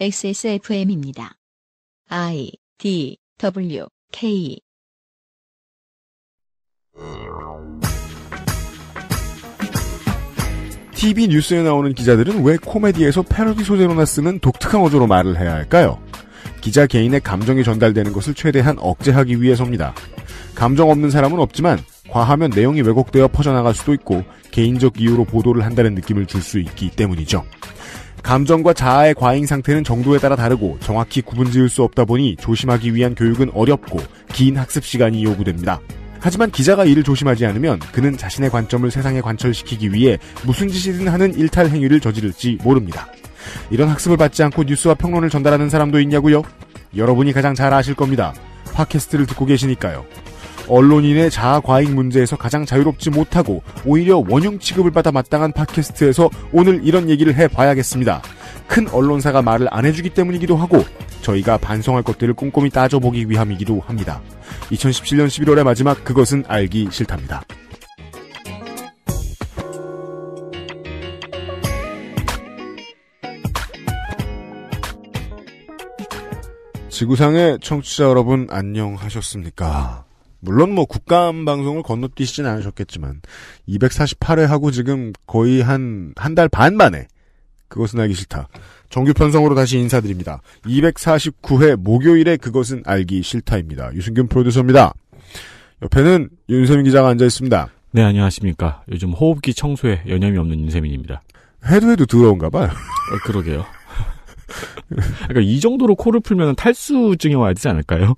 XSFM입니다. I D W K TV 뉴스에 나오는 기자들은 왜 코미디에서 패러디 소재로나 쓰는 독특한 어조로 말을 해야 할까요? 기자 개인의 감정이 전달되는 것을 최대한 억제하기 위해서입니다. 감정 없는 사람은 없지만 과하면 내용이 왜곡되어 퍼져나갈 수도 있고 개인적 이유로 보도를 한다는 느낌을 줄 수 있기 때문이죠. 감정과 자아의 과잉 상태는 정도에 따라 다르고 정확히 구분 지을 수 없다 보니 조심하기 위한 교육은 어렵고 긴 학습 시간이 요구됩니다. 하지만 기자가 이를 조심하지 않으면 그는 자신의 관점을 세상에 관철시키기 위해 무슨 짓이든 하는 일탈 행위를 저지를지 모릅니다. 이런 학습을 받지 않고 뉴스와 평론을 전달하는 사람도 있냐고요? 여러분이 가장 잘 아실 겁니다. 팟캐스트를 듣고 계시니까요. 언론인의 자아 과잉 문제에서 가장 자유롭지 못하고 오히려 원흉 취급을 받아 마땅한 팟캐스트에서 오늘 이런 얘기를 해봐야겠습니다. 큰 언론사가 말을 안 해주기 때문이기도 하고 저희가 반성할 것들을 꼼꼼히 따져보기 위함이기도 합니다. 2017년 11월의 마지막 그것은 알기 싫답니다. 지구상의 청취자 여러분 안녕하셨습니까? 물론 뭐 국감 방송을 건너뛰시진 않으셨겠지만 248회 하고 지금 거의 한 한 달 반 만에 그것은 알기 싫다. 정규 편성으로 다시 인사드립니다. 249회 목요일에 그것은 알기 싫다입니다. 유승균 프로듀서입니다. 옆에는 윤세민 기자가 앉아 있습니다. 네, 안녕하십니까. 요즘 호흡기 청소에 여념이 없는 윤세민입니다. 해도 해도 더러운가 봐요. 어, 그러게요. 그러니까 이 정도로 코를 풀면 탈수증이 와야 되지 않을까요?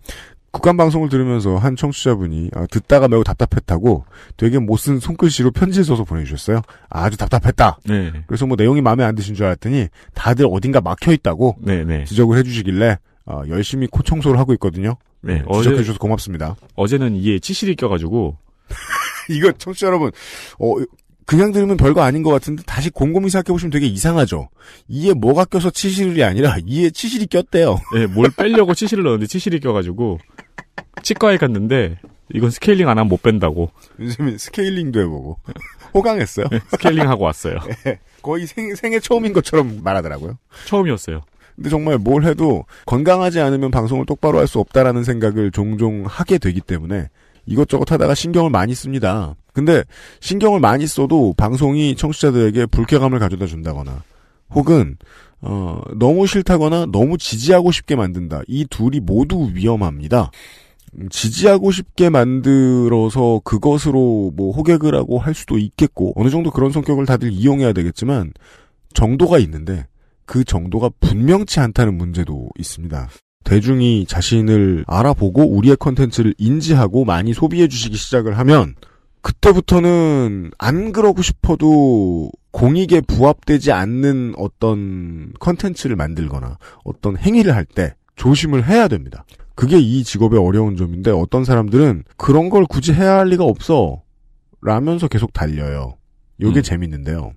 국간 방송을 들으면서 한 청취자분이 아, 듣다가 매우 답답했다고 되게 못 쓴 손글씨로 편지 써서 보내주셨어요. 아주 답답했다. 네. 그래서 뭐 내용이 마음에 안 드신 줄 알았더니 다들 어딘가 막혀 있다고 네, 네, 지적을 해주시길래 어, 열심히 코 청소를 하고 있거든요. 네, 지적해 주셔서 고맙습니다. 어제는 이에 치실이 껴가지고 이거 청취자 여러분, 어, 그냥 들으면 별거 아닌 것 같은데 다시 곰곰이 생각해보시면 되게 이상하죠. 이에 뭐가 껴서 치실이 아니라 이에 치실이 꼈대요. 네, 뭘 빼려고 치실을 넣었는데 치실이 껴가지고 치과에 갔는데 이건 스케일링 안 하면 못 뺀다고. 요즘은 스케일링도 해보고 호강했어요. 네, 스케일링 하고 왔어요. 네, 거의 생, 생애 처음인 것처럼 말하더라고요. 처음이었어요. 근데 정말 뭘 해도 건강하지 않으면 방송을 똑바로 할 수 없다라는 생각을 종종 하게 되기 때문에 이것저것 하다가 신경을 많이 씁니다. 근데 신경을 많이 써도 방송이 청취자들에게 불쾌감을 가져다 준다거나 혹은 어, 너무 싫다거나 너무 지지하고 싶게 만든다. 이 둘이 모두 위험합니다. 음, 지지하고 싶게 만들어서 그것으로 뭐 호객을 하고 할 수도 있겠고 어느 정도 그런 성격을 다들 이용해야 되겠지만 정도가 있는데 그 정도가 분명치 않다는 문제도 있습니다. 대중이 자신을 알아보고 우리의 컨텐츠를 인지하고 많이 소비해 주시기 시작을 하면 그때부터는 안 그러고 싶어도 공익에 부합되지 않는 어떤 컨텐츠를 만들거나 어떤 행위를 할 때 조심을 해야 됩니다. 그게 이 직업의 어려운 점인데 어떤 사람들은 그런 걸 굳이 해야 할 리가 없어 라면서 계속 달려요. 요게 음. 재밌는데요.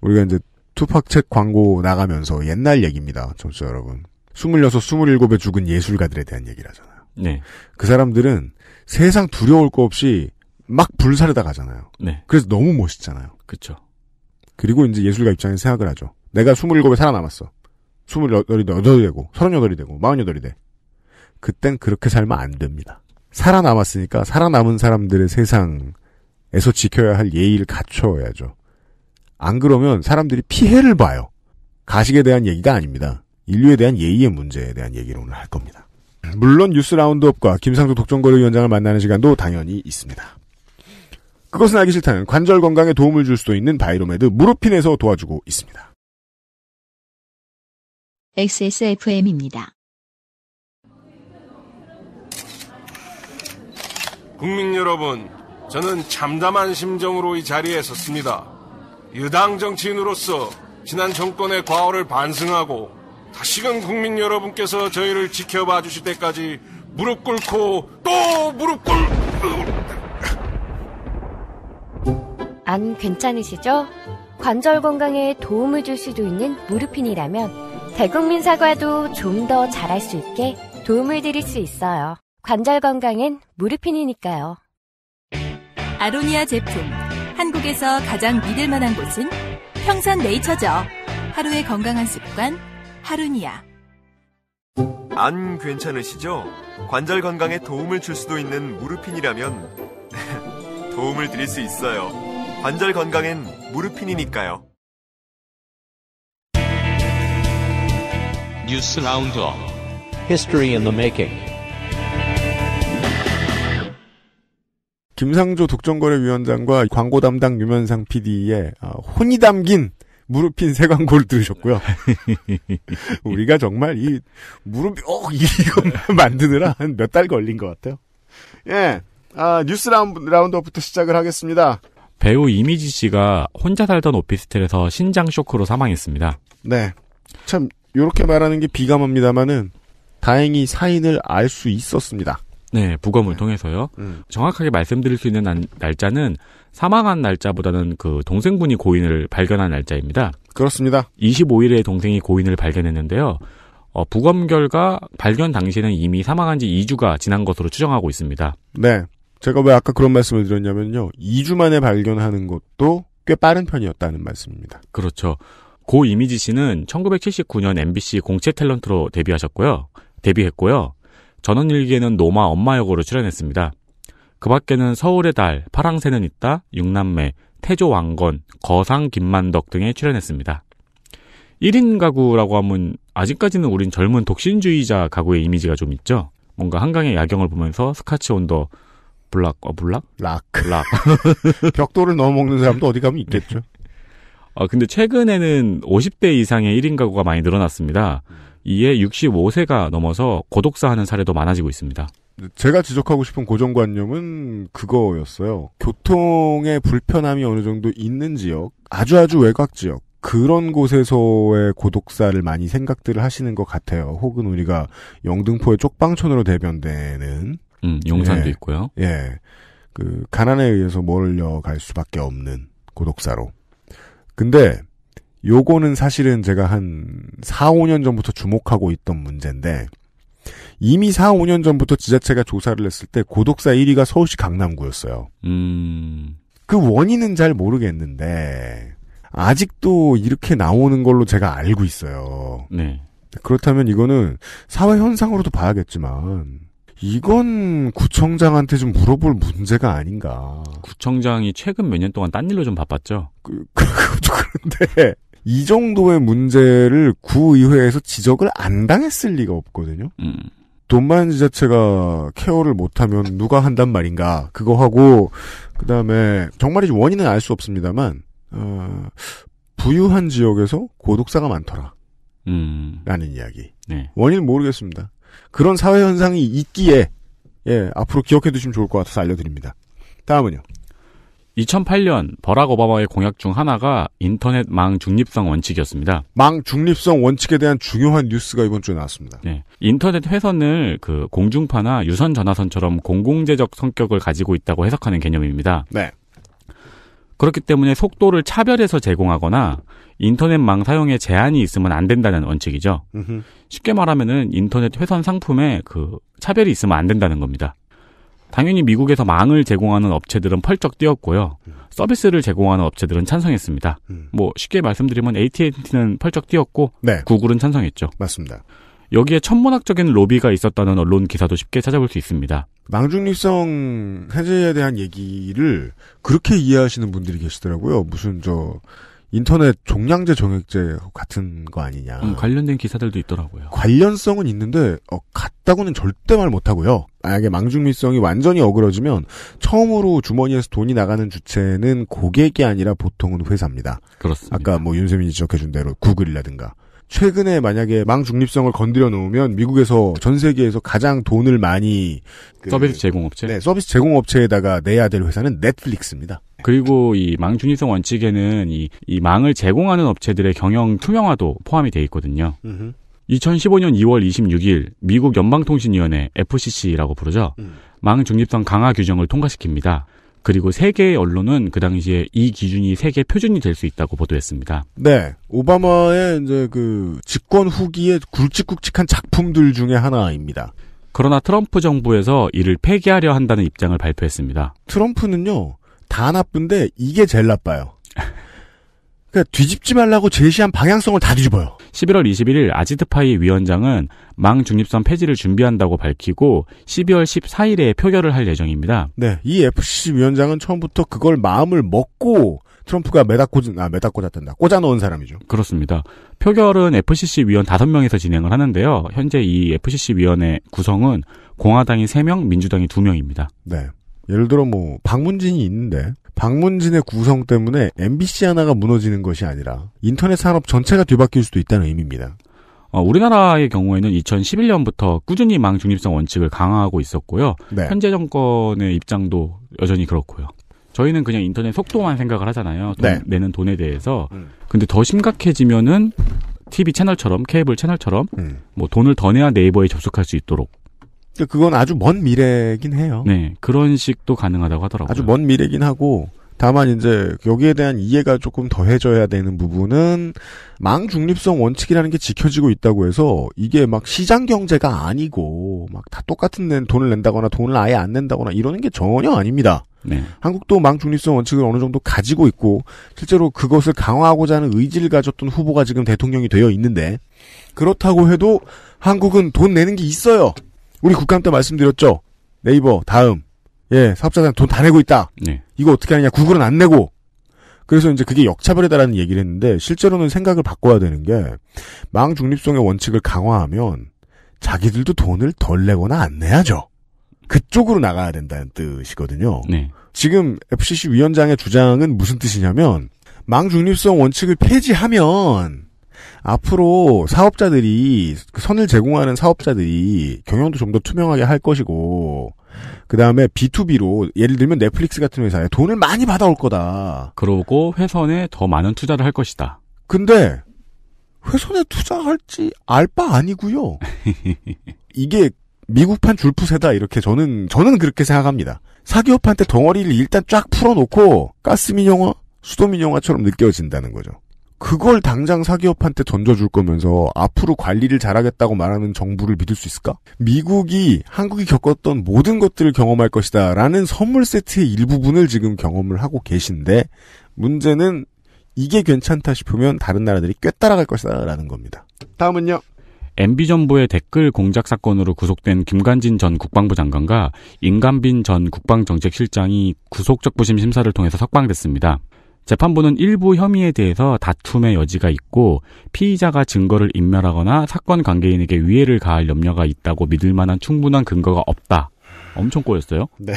우리가 이제 투팍 책 광고 나가면서 옛날 얘기입니다. 청취자 여러분. 26, 27에 죽은 예술가들에 대한 얘기를 하잖아요. 네. 그 사람들은 세상 두려울 거 없이 막 불사르다 가잖아요. 네. 그래서 너무 멋있잖아요. 그렇죠. 그리고 이제 예술가 입장에서 생각을 하죠. 내가 27에 살아남았어. 28이 되고, 8 되고, 38이 되고, 48이 돼. 그땐 그렇게 살면 안 됩니다. 살아남았으니까 살아남은 사람들의 세상에서 지켜야 할 예의를 갖춰야죠. 안 그러면 사람들이 피해를 봐요. 가식에 대한 얘기가 아닙니다. 인류에 대한 예의의 문제에 대한 얘기를 오늘 할 겁니다. 물론 뉴스 라운드업과 김상조 독점거래위원장을 만나는 시간도 당연히 있습니다. 그것은 알기 싫다는 관절 건강에 도움을 줄 수도 있는 바이로메드 무릎핀에서 도와주고 있습니다. XSFM입니다. 국민 여러분, 저는 참담한 심정으로 이 자리에 섰습니다. 유당 정치인으로서 지난 정권의 과오를 반성하고 다시금 국민 여러분께서 저희를 지켜봐 주실 때까지 무릎 꿇고 또 무릎 꿇... 고안 괜찮으시죠? 관절 건강에 도움을 줄 수도 있는 무르핀이라면 대국민 사과도 좀 더 잘할 수 있게 도움을 드릴 수 있어요. 관절 건강엔 무르핀이니까요. 아로니아 제품. 한국에서 가장 믿을 만한 곳은 평산 네이처죠. 하루의 건강한 습관, 하루니아. 안 괜찮으시죠? 관절 건강에 도움을 줄 수도 있는 무르핀이라면 도움을 드릴 수 있어요. 관절 건강엔 무릎핀이니까요 뉴스 라운드업 History in the Making 김상조 독점거래위원장과 광고 담당 유면상 PD의 어, 혼이 담긴 무릎핀 새 광고를 들으셨고요. 우리가 정말 이 무릎이 어 이거 만드느라 몇달 걸린 것 같아요. 예, 아, 뉴스 라운드, 라운드업부터 시작을 하겠습니다. 배우 이미지 씨가 혼자 살던 오피스텔에서 신장 쇼크로 사망했습니다. 네. 참, 이렇게 말하는 게 비감합니다만은, 다행히 사인을 알 수 있었습니다. 네, 부검을 네. 통해서요. 음. 정확하게 말씀드릴 수 있는 날, 짜는 사망한 날짜보다는 그 동생분이 고인을 발견한 날짜입니다. 그렇습니다. 25일에 동생이 고인을 발견했는데요. 어, 부검 결과 발견 당시에는 이미 사망한 지 2주가 지난 것으로 추정하고 있습니다. 네. 제가 왜 아까 그런 말씀을 드렸냐면요. 2주 만에 발견하는 것도 꽤 빠른 편이었다는 말씀입니다. 그렇죠. 고 이미지 씨는 1979년 MBC 공채 탤런트로 데뷔하셨고요. 데뷔했고요. 전원일기에는 노마 엄마 역으로 출연했습니다. 그 밖에는 서울의 달, 파랑새는 있다, 육남매, 태조 왕건, 거상 김만덕 등에 출연했습니다. 1인 가구라고 하면 아직까지는 우린 젊은 독신주의자 가구의 이미지가 좀 있죠. 뭔가 한강의 야경을 보면서 스카치 온더 블락, 어, 블락? 락. 락. 벽돌을 넣어 먹는 사람도 어디 가면 네. 있겠죠. 어, 근데 최근에는 50대 이상의 1인 가구가 많이 늘어났습니다. 이에 65세가 넘어서 고독사 하는 사례도 많아지고 있습니다. 제가 지적하고 싶은 고정관념은 그거였어요. 교통의 불편함이 어느 정도 있는 지역, 아주 아주 외곽 지역, 그런 곳에서의 고독사를 많이 생각들을 하시는 것 같아요. 혹은 우리가 영등포의 쪽방촌으로 대변되는 음, 용산도 예. 있고요. 예. 그 가난에 의해서 몰려갈 수밖에 없는 고독사로. 근데 요거는 사실은 제가 한 4, 5년 전부터 주목하고 있던 문제인데 이미 4, 5년 전부터 지자체가 조사를 했을 때 고독사 1위가 서울시 강남구였어요. 음. 그 원인은 잘 모르겠는데 아직도 이렇게 나오는 걸로 제가 알고 있어요. 네. 그렇다면 이거는 사회 현상으로도 봐야겠지만 이건 구청장한테 좀 물어볼 문제가 아닌가. 구청장이 최근 몇 년 동안 딴 일로 좀 바빴죠? 그, 그, 그런데 이 정도의 문제를 구의회에서 지적을 안 당했을 리가 없거든요. 음. 돈만 지자체가 케어를 못하면 누가 한단 말인가. 그거 하고 그 다음에 정말이지 원인은 알 수 없습니다만 어, 부유한 지역에서 고독사가 많더라. 음. 라는 이야기. 네. 원인은 모르겠습니다. 그런 사회 현상이 있기에 예, 앞으로 기억해 두시면 좋을 것 같아서 알려드립니다. 다음은요. 2008년 버락 오바마의 공약 중 하나가 인터넷 망 중립성 원칙이었습니다. 망 중립성 원칙에 대한 중요한 뉴스가 이번 주에 나왔습니다. 네. 인터넷 회선을 그 공중파나 유선 전화선처럼 공공재적 성격을 가지고 있다고 해석하는 개념입니다. 네. 그렇기 때문에 속도를 차별해서 제공하거나 인터넷망 사용에 제한이 있으면 안 된다는 원칙이죠. 으흠. 쉽게 말하면은 인터넷 회선 상품에 그 차별이 있으면 안 된다는 겁니다. 당연히 미국에서 망을 제공하는 업체들은 펄쩍 뛰었고요. 서비스를 제공하는 업체들은 찬성했습니다. 음. 뭐 쉽게 말씀드리면 AT&T는 펄쩍 뛰었고 네. 구글은 찬성했죠. 맞습니다. 여기에 천문학적인 로비가 있었다는 언론 기사도 쉽게 찾아볼 수 있습니다. 망중립성 해제에 대한 얘기를 그렇게 이해하시는 분들이 계시더라고요. 무슨 저 인터넷 종량제 정액제 같은 거 아니냐. 음, 관련된 기사들도 있더라고요. 관련성은 있는데 어, 같다고는 절대 말 못하고요. 만약에 망중밀성이 완전히 어그러지면 처음으로 주머니에서 돈이 나가는 주체는 고객이 아니라 보통은 회사입니다. 그렇습니다. 아까 뭐 윤세민이 지적해준 대로 구글이라든가 최근에 만약에 망 중립성을 건드려 놓으면 미국에서 전 세계에서 가장 돈을 많이 그, 서비스 제공업체 네 서비스 제공업체에다가 내야 될 회사는 넷플릭스입니다. 그리고 이 망 중립성 원칙에는 이, 이 망을 제공하는 업체들의 경영 투명화도 포함이 돼 있거든요. 음흠. 2015년 2월 26일 미국 연방통신위원회 FCC라고 부르죠. 음. 망 중립성 강화 규정을 통과시킵니다. 그리고 세계의 언론은 그 당시에 이 기준이 세계 표준이 될 수 있다고 보도했습니다. 네. 오바마의 이제 그 집권 후기에 굵직굵직한 작품들 중에 하나입니다. 그러나 트럼프 정부에서 이를 폐기하려 한다는 입장을 발표했습니다. 트럼프는요, 다 나쁜데 이게 제일 나빠요. 그러니까 뒤집지 말라고 제시한 방향성을 다 뒤집어요. 11월 21일 아지트파이 위원장은 망 중립선 폐지를 준비한다고 밝히고 12월 14일에 표결을 할 예정입니다. 네, 이 FC c 위원장은 처음부터 그걸 마음을 먹고 트럼프가 매다 꽂은, 아, 매다 꽂았단다. 꽂아 넣은 사람이죠. 그렇습니다. 표결은 FCC 위원 5명에서 진행을 하는데요. 현재 이 FCC 위원의 구성은 공화당이 3명, 민주당이 2명입니다. 네. 예를 들어 뭐 방문진이 있는데 방문진의 구성 때문에 MBC 하나가 무너지는 것이 아니라 인터넷 산업 전체가 뒤바뀔 수도 있다는 의미입니다. 어, 우리나라의 경우에는 2011년부터 꾸준히 망 중립성 원칙을 강화하고 있었고요. 네. 현재 정권의 입장도 여전히 그렇고요. 저희는 그냥 인터넷 속도만 생각을 하잖아요. 돈, 네. 내는 돈에 대해서. 음. 근데 더 심각해지면은 TV 채널처럼 케이블 채널처럼 음. 뭐 돈을 더 내야 네이버에 접속할 수 있도록 그러니까 그건 아주 먼 미래긴 해요. 네, 그런 식도 가능하다고 하더라고요. 아주 먼 미래긴 하고 다만 이제 여기에 대한 이해가 조금 더해져야 되는 부분은 망 중립성 원칙이라는 게 지켜지고 있다고 해서 이게 막 시장 경제가 아니고 막 다 똑같은 돈을 낸다거나 돈을 아예 안 낸다거나 이러는 게 전혀 아닙니다. 네. 한국도 망 중립성 원칙을 어느 정도 가지고 있고 실제로 그것을 강화하고자 하는 의지를 가졌던 후보가 지금 대통령이 되어 있는데 그렇다고 해도 한국은 돈 내는 게 있어요. 우리 국감 때 말씀드렸죠. 네이버 다음 예 사업자들한 돈다 내고 있다. 네. 이거 어떻게 하냐 구글은 안 내고 그래서 이제 그게 역차별이다라는 얘기를 했는데 실제로는 생각을 바꿔야 되는 게 망 중립성의 원칙을 강화하면 자기들도 돈을 덜 내거나 안 내야죠. 그쪽으로 나가야 된다는 뜻이거든요. 네. 지금 FCC 위원장의 주장은 무슨 뜻이냐면 망 중립성 원칙을 폐지하면 앞으로 사업자들이 그 선을 제공하는 사업자들이 경영도 좀 더 투명하게 할 것이고 그 다음에 B2B로 예를 들면 넷플릭스 같은 회사에 돈을 많이 받아올 거다. 그러고 회선에 더 많은 투자를 할 것이다. 근데 회선에 투자할지 알 바 아니고요. 이게 미국판 줄프세다 이렇게 저는 저는 그렇게 생각합니다. 사기업한테 덩어리를 일단 쫙 풀어놓고 가스민영화, 수도민영화처럼 느껴진다는 거죠. 그걸 당장 사기업한테 던져줄 거면서 앞으로 관리를 잘하겠다고 말하는 정부를 믿을 수 있을까? 미국이 한국이 겪었던 모든 것들을 경험할 것이다 라는 선물 세트의 일부분을 지금 경험을 하고 계신데 문제는 이게 괜찮다 싶으면 다른 나라들이 꽤 따라갈 것이다 라는 겁니다. 다음은요. MB정부의 댓글 공작 사건으로 구속된 김관진 전 국방부 장관과 임간빈 전 국방정책실장이 구속적 부심 심사를 통해서 석방됐습니다. 재판부는 일부 혐의에 대해서 다툼의 여지가 있고 피의자가 증거를 인멸하거나 사건 관계인에게 위해를 가할 염려가 있다고 믿을 만한 충분한 근거가 없다. 엄청 꼬였어요. 네.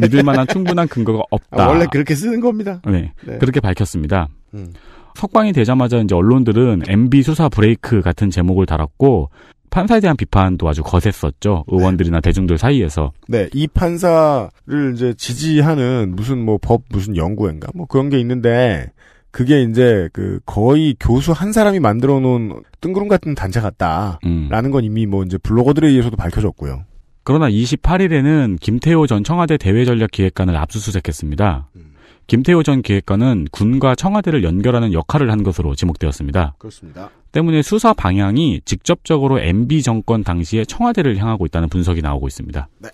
믿을 만한 충분한 근거가 아, 없다. 아, 원래 그렇게 쓰는 겁니다. 네. 네. 그렇게 밝혔습니다. 음. 석방이 되자마자 이제 언론들은 MB 수사 브레이크 같은 제목을 달았고 판사에 대한 비판도 아주 거셌었죠. 네. 의원들이나 대중들 사이에서. 네, 이 판사를 이제 지지하는 무슨 뭐 법 무슨 연구인가뭐 그런 게 있는데 그게 이제 그 거의 교수 한 사람이 만들어 놓은 뜬구름 같은 단체 같다라는 음. 건 이미 뭐 이제 블로거들에 의해서도 밝혀졌고요. 그러나 28일에는 김태호 전 청와대 대외전략기획관을 압수수색했습니다. 음. 김태호 전 기획관은 군과 청와대를 연결하는 역할을 한 것으로 지목되었습니다. 그렇습니다. 때문에 수사 방향이 직접적으로 MB 정권 당시에 청와대를 향하고 있다는 분석이 나오고 있습니다. 네.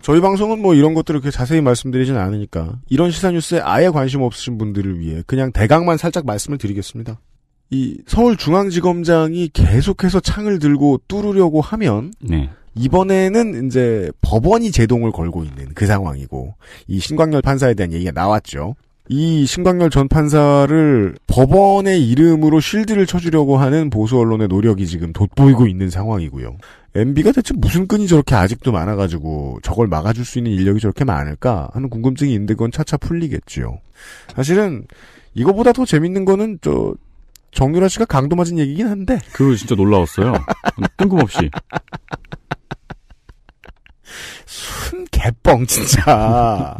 저희 방송은 뭐 이런 것들을 그렇게 자세히 말씀드리진 않으니까 이런 시사 뉴스에 아예 관심 없으신 분들을 위해 그냥 대강만 살짝 말씀을 드리겠습니다. 이 서울중앙지검장이 계속해서 창을 들고 뚫으려고 하면 네. 이번에는 이제 법원이 제동을 걸고 있는 그 상황이고 이 신광열 판사에 대한 얘기가 나왔죠. 이 신광열 전 판사를 법원의 이름으로 실드를 쳐주려고 하는 보수 언론의 노력이 지금 돋보이고 있는 상황이고요. MB가 대체 무슨 끈이 저렇게 아직도 많아가지고 저걸 막아줄 수 있는 인력이 저렇게 많을까 하는 궁금증이 있는데 그건 차차 풀리겠지요. 사실은 이거보다 더 재밌는 거는 저 정유라 씨가 강도 맞은 얘기긴 한데. 그 진짜 놀라웠어요. 뜬금없이. 순 개뻥 진짜.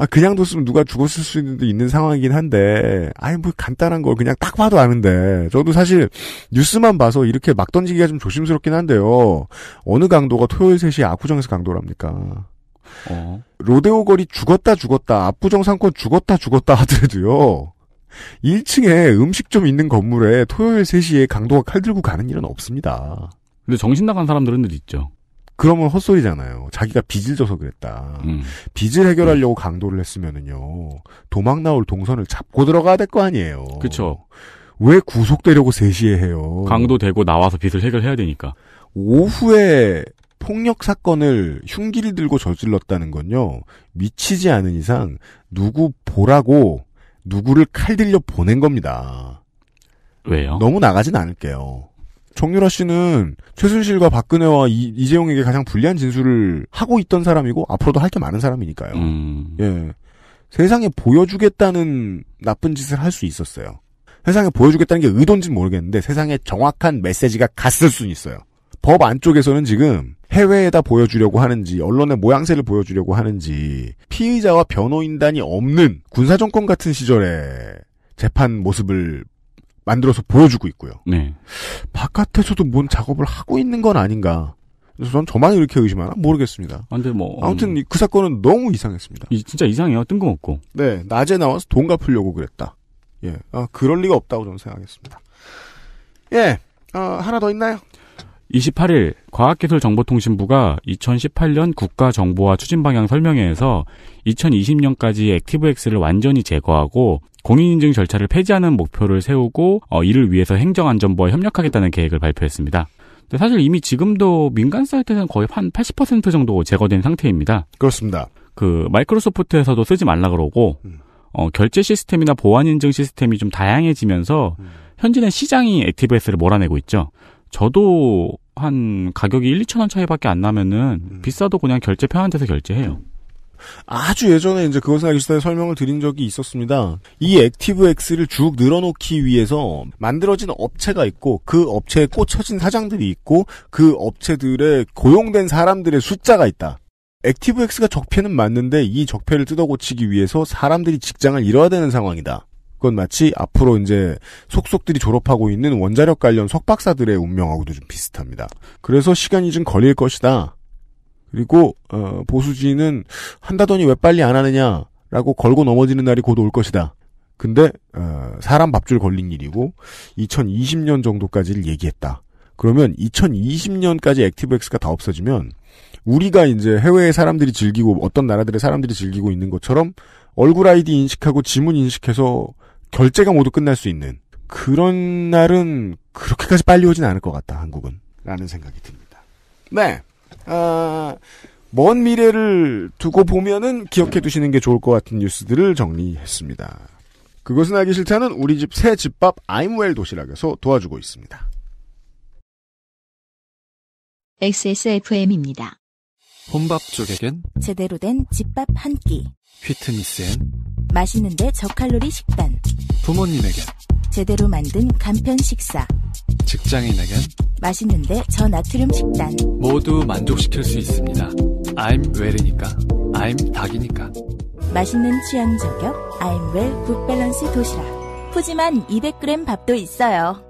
아, 그냥 뒀으면 누가 죽었을 수도 있는 상황이긴 한데, 아니, 뭐, 간단한 걸 그냥 딱 봐도 아는데, 저도 사실, 뉴스만 봐서 이렇게 막 던지기가 좀 조심스럽긴 한데요. 어느 강도가 토요일 3시 압구정에서 강도랍니까? 어. 로데오 거리 죽었다 죽었다, 압구정 상권 죽었다 죽었다 하더라도요, 1층에 음식점 있는 건물에 토요일 3시에 강도가 칼 들고 가는 일은 없습니다. 근데 정신 나간 사람들은 늘 있죠. 그러면 헛소리잖아요. 자기가 빚을 져서 그랬다. 음. 빚을 해결하려고 음. 강도를 했으면은요. 도망 나올 동선을 잡고 들어가야 될 거 아니에요. 그렇죠. 왜 구속되려고 3시에 해요? 강도 되고 나와서 빚을 해결해야 되니까. 오후에 폭력 사건을 흉기를 들고 저질렀다는 건요. 미치지 않은 이상 누구 보라고 누구를 칼 들려 보낸 겁니다. 왜요? 너무 나가진 않을게요. 정유라 씨는 최순실과 박근혜와 이, 이재용에게 가장 불리한 진술을 하고 있던 사람이고 앞으로도 할 게 많은 사람이니까요. 음. 예. 세상에 보여주겠다는 나쁜 짓을 할 수 있었어요. 세상에 보여주겠다는 게 의도인지는 모르겠는데 세상에 정확한 메시지가 갔을 수는 있어요. 법 안쪽에서는 지금 해외에다 보여주려고 하는지 언론의 모양새를 보여주려고 하는지 피의자와 변호인단이 없는 군사정권 같은 시절에 재판 모습을 만들어서 보여주고 있고요. 네. 바깥에서도 뭔 작업을 하고 있는 건 아닌가. 그래서 전 저만 이렇게 의심하나 모르겠습니다. 아, 근데 뭐 아무튼 음... 그 사건은 너무 이상했습니다. 이, 진짜 이상해요. 뜬금없고. 네, 낮에 나와서 돈 갚으려고 그랬다. 예, 아 그럴 리가 없다고 저는 생각했습니다. 예, 어, 하나 더 있나요? 28일 과학기술정보통신부가 2018년 국가정보화 추진방향 설명회에서 2020년까지 액티브엑스를 완전히 제거하고 공인인증 절차를 폐지하는 목표를 세우고 어, 이를 위해서 행정안전부와 협력하겠다는 계획을 발표했습니다. 근데 사실 이미 지금도 민간 사이트는 거의 한 80% 정도 제거된 상태입니다. 그렇습니다. 그 마이크로소프트에서도 쓰지 말라 그러고 음. 어, 결제 시스템이나 보안 인증 시스템이 좀 다양해지면서 음. 현재는 시장이 액티브에를 몰아내고 있죠. 저도 한 가격이 1, 2천 원 차이밖에 안 나면은 음. 비싸도 그냥 결제 편한 데서 결제해요. 아주 예전에 이제 그것은 알기 싫다에 설명을 드린 적이 있었습니다. 이 액티브X를 쭉 늘어놓기 위해서 만들어진 업체가 있고 그 업체에 꽂혀진 사장들이 있고 그 업체들의 고용된 사람들의 숫자가 있다. 액티브X가 적폐는 맞는데 이 적폐를 뜯어고치기 위해서 사람들이 직장을 잃어야 되는 상황이다. 그건 마치 앞으로 이제 속속들이 졸업하고 있는 원자력 관련 석박사들의 운명하고도 좀 비슷합니다. 그래서 시간이 좀 걸릴 것이다. 그리고 어, 보수진은 한다더니 왜 빨리 안 하느냐라고 걸고 넘어지는 날이 곧 올 것이다. 근데 어, 사람 밥줄 걸린 일이고 2020년 정도까지를 얘기했다. 그러면 2020년까지 액티브엑스가 다 없어지면 우리가 이제 해외의 사람들이 즐기고 어떤 나라들의 사람들이 즐기고 있는 것처럼 얼굴 아이디 인식하고 지문 인식해서 결제가 모두 끝날 수 있는 그런 날은 그렇게까지 빨리 오진 않을 것 같다 한국은 라는 생각이 듭니다. 네. 아, 먼 미래를 두고 보면은 기억해 두시는 게 좋을 것 같은 뉴스들을 정리했습니다. 그것은 알기 싫다는 우리 집 새 집밥 아임웰 도시락에서 도와주고 있습니다. XSFM입니다. 혼밥쪽에겐 제대로 된 집밥 한 끼. 휘트니스엔 맛있는데 저칼로리 식단. 부모님에겐 제대로 만든 간편 식사. 직장인에겐 맛있는데 저나트륨 식단. 모두 만족시킬 수 있습니다. I'm 웰이니까. I'm 닭이니까. 맛있는 취향 저격 I'm 웰 굿밸런스 도시락. 푸짐한 200g 밥도 있어요.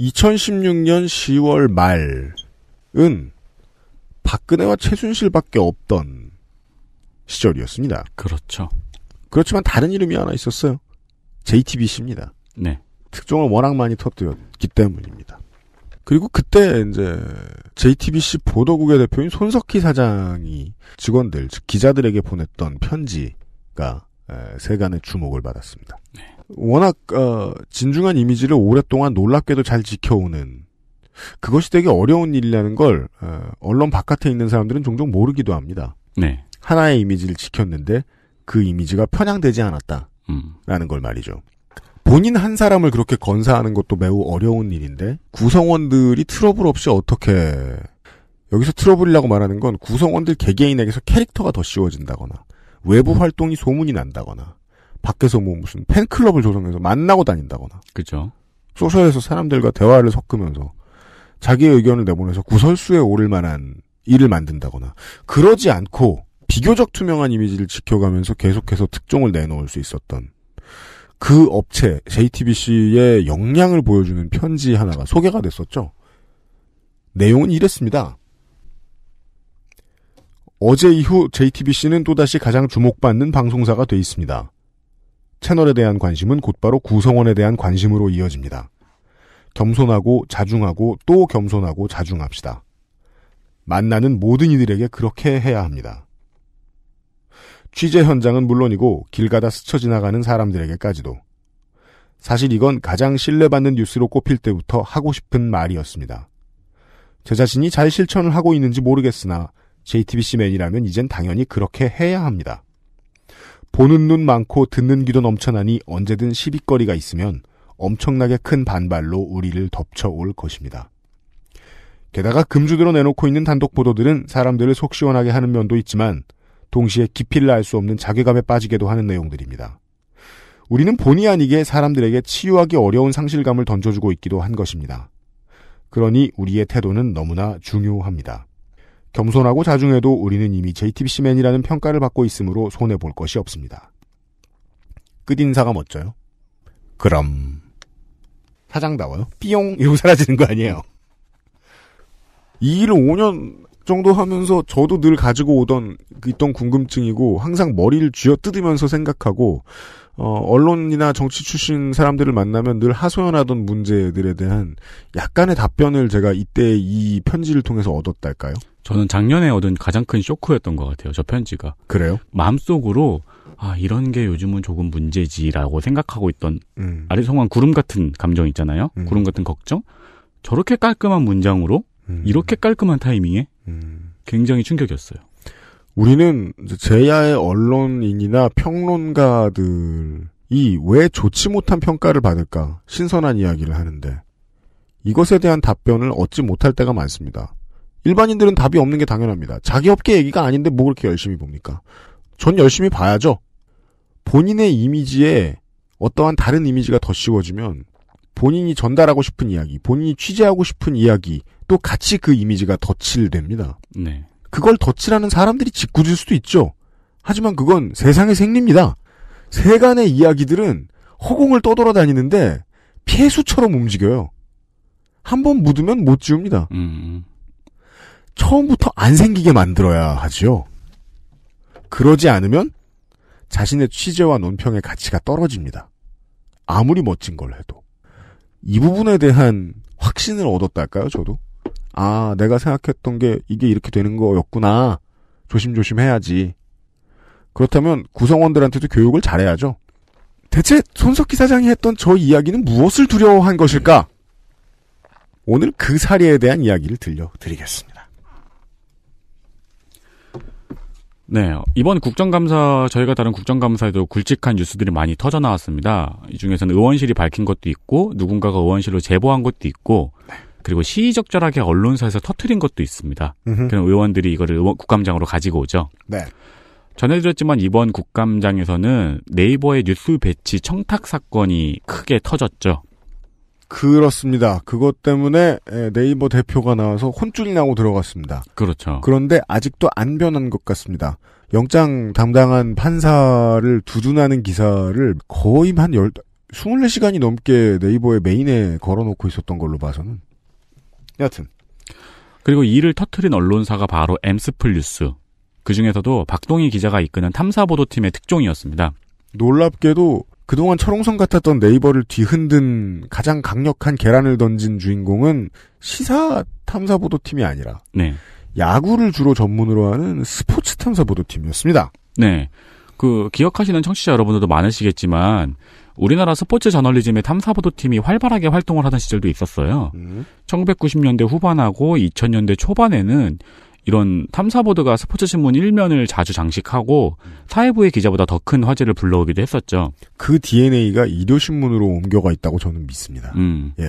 2016년 10월 말은 박근혜와 최순실밖에 없던 시절이었습니다. 그렇죠. 그렇지만 다른 이름이 하나 있었어요. JTBC입니다. 네. 특종을 워낙 많이 터뜨렸기 때문입니다. 그리고 그때 이제 JTBC 보도국의 대표인 손석희 사장이 직원들, 즉 기자들에게 보냈던 편지가 세간의 주목을 받았습니다. 네. 워낙 어, 진중한 이미지를 오랫동안 놀랍게도 잘 지켜오는 그것이 되게 어려운 일이라는 걸 어, 언론 바깥에 있는 사람들은 종종 모르기도 합니다. 네. 하나의 이미지를 지켰는데 그 이미지가 편향되지 않았다라는 음. 걸 말이죠. 본인 한 사람을 그렇게 건사하는 것도 매우 어려운 일인데 구성원들이 트러블 없이 어떻게 여기서 트러블이라고 말하는 건 구성원들 개개인에게서 캐릭터가 더 씌워진다거나 외부 활동이 소문이 난다거나 밖에서 뭐 무슨 팬클럽을 조성해서 만나고 다닌다거나. 그죠. 소셜에서 사람들과 대화를 섞으면서 자기의 의견을 내보내서 구설수에 오를 만한 일을 만든다거나. 그러지 않고 비교적 투명한 이미지를 지켜가면서 계속해서 특종을 내놓을 수 있었던 그 업체, JTBC의 역량을 보여주는 편지 하나가 소개가 됐었죠. 내용은 이랬습니다. 어제 이후 JTBC는 또다시 가장 주목받는 방송사가 돼 있습니다. 채널에 대한 관심은 곧바로 구성원에 대한 관심으로 이어집니다. 겸손하고 자중하고 또 겸손하고 자중합시다. 만나는 모든 이들에게 그렇게 해야 합니다. 취재 현장은 물론이고 길 가다 스쳐 지나가는 사람들에게까지도 사실 이건 가장 신뢰받는 뉴스로 꼽힐 때부터 하고 싶은 말이었습니다. 제 자신이 잘 실천을 하고 있는지 모르겠으나 JTBC 맨이라면 이젠 당연히 그렇게 해야 합니다. 보는 눈 많고 듣는 귀도 넘쳐나니 언제든 시비거리가 있으면 엄청나게 큰 반발로 우리를 덮쳐올 것입니다. 게다가 금주대로 내놓고 있는 단독 보도들은 사람들을 속 시원하게 하는 면도 있지만 동시에 깊이를 알 수 없는 자괴감에 빠지게도 하는 내용들입니다. 우리는 본의 아니게 사람들에게 치유하기 어려운 상실감을 던져주고 있기도 한 것입니다. 그러니 우리의 태도는 너무나 중요합니다. 겸손하고 자중해도 우리는 이미 JTBC맨이라는 평가를 받고 있으므로 손해볼 것이 없습니다. 끝인사가 멋져요. 그럼. 사장다워요? 삐용! 이러고 사라지는 거 아니에요. 이 일을 5년 정도 하면서 저도 늘 가지고 오던, 있던 궁금증이고, 항상 머리를 쥐어 뜯으면서 생각하고, 어, 언론이나 정치 출신 사람들을 만나면 늘 하소연하던 문제들에 대한 약간의 답변을 제가 이때 이 편지를 통해서 얻었달까요? 저는 작년에 얻은 가장 큰 쇼크였던 것 같아요. 저 편지가. 그래요? 마음속으로 아 이런 게 요즘은 조금 문제지라고 생각하고 있던 음. 아리송한 구름 같은 감정 있잖아요. 음. 구름 같은 걱정. 저렇게 깔끔한 문장으로 음. 이렇게 깔끔한 타이밍에 음. 굉장히 충격이었어요. 우리는 제야의 언론인이나 평론가들이 왜 좋지 못한 평가를 받을까 신선한 이야기를 하는데 이것에 대한 답변을 얻지 못할 때가 많습니다. 일반인들은 답이 없는 게 당연합니다. 자기 업계 얘기가 아닌데 뭐 그렇게 열심히 봅니까? 전 열심히 봐야죠. 본인의 이미지에 어떠한 다른 이미지가 더 씌워지면 본인이 전달하고 싶은 이야기, 본인이 취재하고 싶은 이야기 또 같이 그 이미지가 덧칠됩니다. 네. 그걸 덧칠하는 사람들이 짓궂을 수도 있죠. 하지만 그건 세상의 생리입니다. 세간의 이야기들은 허공을 떠돌아다니는데 폐수처럼 움직여요. 한번 묻으면 못 지웁니다. 음. 처음부터 안 생기게 만들어야 하지요. 그러지 않으면 자신의 취재와 논평의 가치가 떨어집니다. 아무리 멋진 걸 해도. 이 부분에 대한 확신을 얻었달까요, 저도? 아, 내가 생각했던 게 이게 이렇게 되는 거였구나. 조심조심 해야지. 그렇다면 구성원들한테도 교육을 잘해야죠. 대체 손석희 사장이 했던 저 이야기는 무엇을 두려워한 것일까? 오늘 그 사례에 대한 이야기를 들려드리겠습니다. 네, 이번 국정감사 저희가 다른 국정감사에도 굵직한 뉴스들이 많이 터져 나왔습니다. 이 중에서는 의원실이 밝힌 것도 있고 누군가가 의원실로 제보한 것도 있고 네. 그리고 시의적절하게 언론사에서 터트린 것도 있습니다. 그럼 의원들이 이거를 의원, 국감장으로 가지고 오죠. 네. 전해드렸지만 이번 국감장에서는 네이버의 뉴스 배치 청탁 사건이 크게 터졌죠. 그렇습니다. 그것 때문에 예, 네이버 대표가 나와서 혼쭐이 나고 들어갔습니다. 그렇죠. 그런데 아직도 안 변한 것 같습니다. 영장 담당한 판사를 두둔하는 기사를 거의 한 열, 24시간이 넘게 네이버의 메인에 걸어놓고 있었던 걸로 봐서는. 여튼. 그리고 이를 터트린 언론사가 바로 엠스플 뉴스. 그 중에서도 박동희 기자가 이끄는 탐사보도팀의 특종이었습니다. 놀랍게도 그동안 철옹성 같았던 네이버를 뒤흔든 가장 강력한 계란을 던진 주인공은 시사 탐사보도팀이 아니라 네. 야구를 주로 전문으로 하는 스포츠 탐사보도팀이었습니다. 네. 그 기억하시는 청취자 여러분들도 많으시겠지만 우리나라 스포츠 저널리즘의 탐사보도팀이 활발하게 활동을 하던 시절도 있었어요. 음. 1990년대 후반하고 2000년대 초반에는 이런 탐사보드가 스포츠 신문 1면을 자주 장식하고 사회부의 기자보다 더 큰 화제를 불러오기도 했었죠. 그 DNA가 이요신문으로 옮겨가 있다고 저는 믿습니다. 음. 예.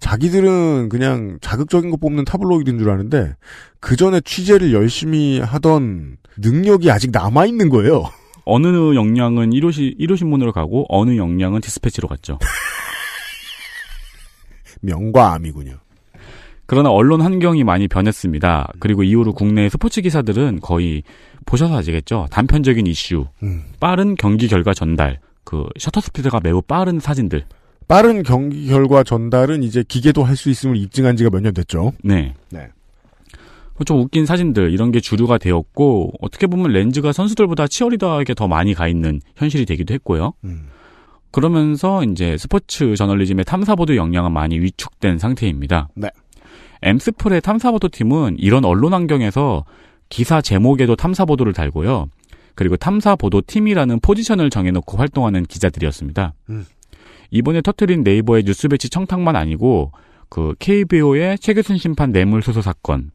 자기들은 그냥 자극적인 거 뽑는 타블로이드인 줄 아는데 그 전에 취재를 열심히 하던 능력이 아직 남아 있는 거예요. 어느 역량은 1호시, 1호 신문으로 가고 어느 역량은 디스패치로 갔죠. 명과 암이군요. 그러나 언론 환경이 많이 변했습니다. 그리고 이후로 국내 스포츠 기사들은 거의 보셔서 아시겠죠. 단편적인 이슈, 음. 빠른 경기 결과 전달, 그 셔터 스피드가 매우 빠른 사진들. 빠른 경기 결과 전달은 이제 기계도 할 수 있음을 입증한 지가 몇 년 됐죠. 네. 네. 뭐 좀 웃긴 사진들 이런 게 주류가 되었고 어떻게 보면 렌즈가 선수들보다 치어리더에게 더 많이 가 있는 현실이 되기도 했고요. 음. 그러면서 이제 스포츠 저널리즘의 탐사보도 역량은 많이 위축된 상태입니다. 네. 엠스풀의 탐사보도 팀은 이런 언론 환경에서 기사 제목에도 탐사보도를 달고요. 그리고 탐사보도 팀이라는 포지션을 정해놓고 활동하는 기자들이었습니다. 음. 이번에 터트린 네이버의 뉴스배치 청탁만 아니고 그 KBO의 최규순 심판 뇌물수수 사건,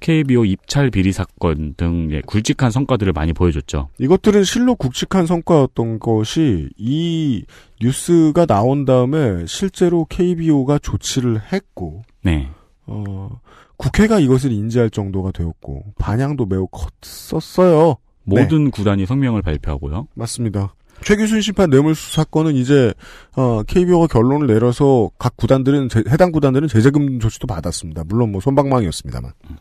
KBO 입찰 비리 사건 등의 굵직한 성과들을 많이 보여줬죠. 이것들은 실로 굵직한 성과였던 것이 이 뉴스가 나온 다음에 실제로 KBO가 조치를 했고, 네. 어, 국회가 이것을 인지할 정도가 되었고 반향도 매우 컸었어요. 모든 네. 구단이 성명을 발표하고요. 맞습니다. 최규순 심판 뇌물수 사건은 이제 어, KBO가 결론을 내려서 각 구단들은 제, 해당 구단들은 제재금 조치도 받았습니다. 물론 뭐 손방망이였습니다만. 음.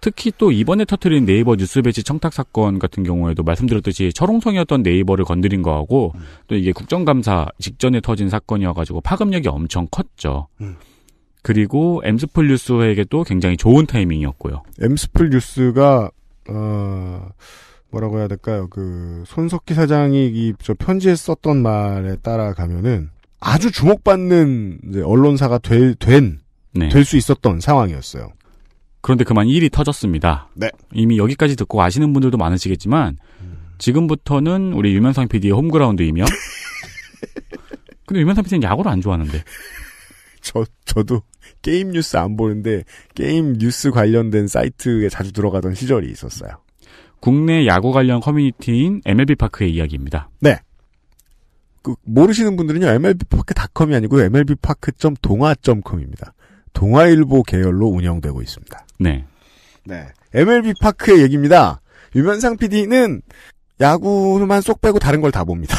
특히 또 이번에 터트린 네이버 뉴스 배치 청탁 사건 같은 경우에도 말씀드렸듯이 철옹성이었던 네이버를 건드린 거하고 음. 또 이게 국정감사 직전에 터진 사건이어가지고 파급력이 엄청 컸죠. 음. 그리고 엠스플 뉴스에게도 굉장히 좋은 타이밍이었고요. 엠스플 뉴스가 어, 뭐라고 해야 될까요? 그 손석희 사장이 이저 편지에 썼던 말에 따라가면은 아주 주목받는 이제 언론사가 될 된 될수 네. 있었던 상황이었어요. 그런데 그만 일이 터졌습니다. 네. 이미 여기까지 듣고 아시는 분들도 많으시겠지만 지금부터는 우리 유면상 PD의 홈그라운드이며 근데 유면상 PD는 야구를 안 좋아하는데 저 저도 게임 뉴스 안 보는데 게임 뉴스 관련된 사이트에 자주 들어가던 시절이 있었어요. 국내 야구 관련 커뮤니티인 MLB 파크의 이야기입니다. 네. 그 모르시는 분들은요 MLB 파크닷컴이 아니고 MLB 파크 점 동아 점 컴입니다. 동아일보 계열로 운영되고 있습니다. 네. 네. MLB 파크의 얘기입니다. 유면상 PD는 야구만 쏙 빼고 다른 걸 다 봅니다.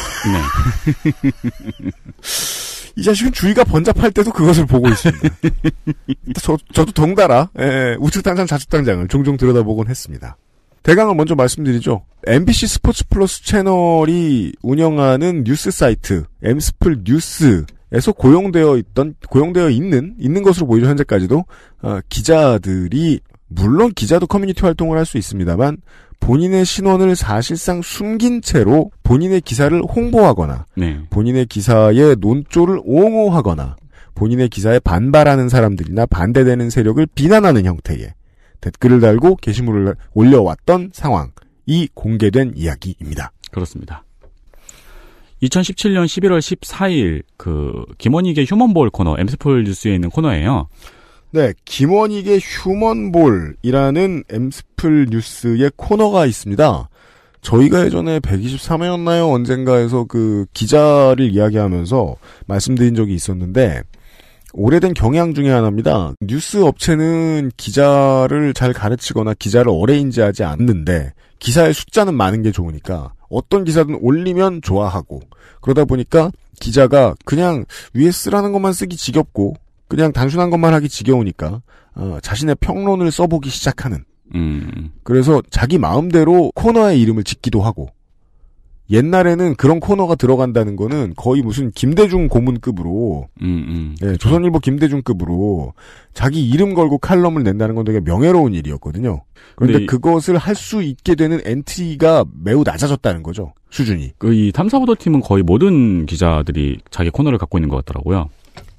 네. 이 자식은 주위가 번잡할 때도 그것을 보고 있습니다. 저, 저도 덩달아 예, 우측 당장 좌측 당장을 종종 들여다보곤 했습니다. 대강을 먼저 말씀드리죠. MBC 스포츠 플러스 채널이 운영하는 뉴스 사이트 엠스플 뉴스 에서 고용되어 있던 고용되어 있는 있는 것으로 보이죠 현재까지도 어, 기자들이 물론 기자도 커뮤니티 활동을 할 수 있습니다만 본인의 신원을 사실상 숨긴 채로 본인의 기사를 홍보하거나 네. 본인의 기사의 논조를 옹호하거나 본인의 기사에 반발하는 사람들이나 반대되는 세력을 비난하는 형태의 댓글을 달고 게시물을 올려왔던 상황이 공개된 이야기입니다. 그렇습니다. 2017년 11월 14일 그 김원익의 휴먼볼 코너 엠스폴 뉴스에 있는 코너예요. 네, 김원익의 휴먼볼이라는 엠스플 뉴스의 코너가 있습니다. 저희가 예전에 123회였나요? 언젠가에서 그 기자를 이야기하면서 말씀드린 적이 있었는데 오래된 경향 중의 하나입니다. 뉴스 업체는 기자를 잘 가르치거나 기자를 오래 인지하지 않는데 기사의 숫자는 많은 게 좋으니까 어떤 기사든 올리면 좋아하고 그러다 보니까 기자가 그냥 위에 쓰라는 것만 쓰기 지겹고 그냥 단순한 것만 하기 지겨우니까 어, 자신의 평론을 써보기 시작하는 음. 그래서 자기 마음대로 코너의 이름을 짓기도 하고 옛날에는 그런 코너가 들어간다는 거는 거의 무슨 김대중 고문급으로, 음, 음. 예, 그렇죠. 조선일보 김대중급으로 자기 이름 걸고 칼럼을 낸다는 건 되게 명예로운 일이었거든요. 그런데 그것을 할 수 있게 되는 엔트리가 매우 낮아졌다는 거죠. 수준이. 그이 탐사보도 팀은 거의 모든 기자들이 자기 코너를 갖고 있는 것 같더라고요.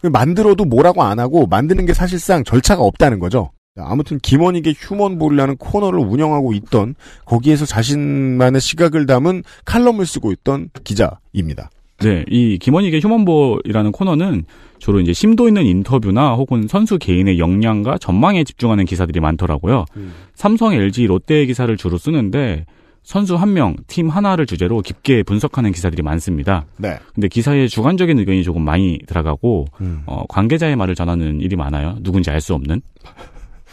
만들어도 뭐라고 안 하고 만드는 게 사실상 절차가 없다는 거죠. 아무튼 김원익의 휴먼볼이라는 코너를 운영하고 있던 거기에서 자신만의 시각을 담은 칼럼을 쓰고 있던 기자입니다. 네, 이 김원익의 휴먼볼이라는 코너는 주로 이제 심도 있는 인터뷰나 혹은 선수 개인의 역량과 전망에 집중하는 기사들이 많더라고요. 음. 삼성, LG, 롯데의 기사를 주로 쓰는데 선수 한 명, 팀 하나를 주제로 깊게 분석하는 기사들이 많습니다. 네. 근데 기사에 주관적인 의견이 조금 많이 들어가고 음. 어, 관계자의 말을 전하는 일이 많아요. 누군지 알 수 없는.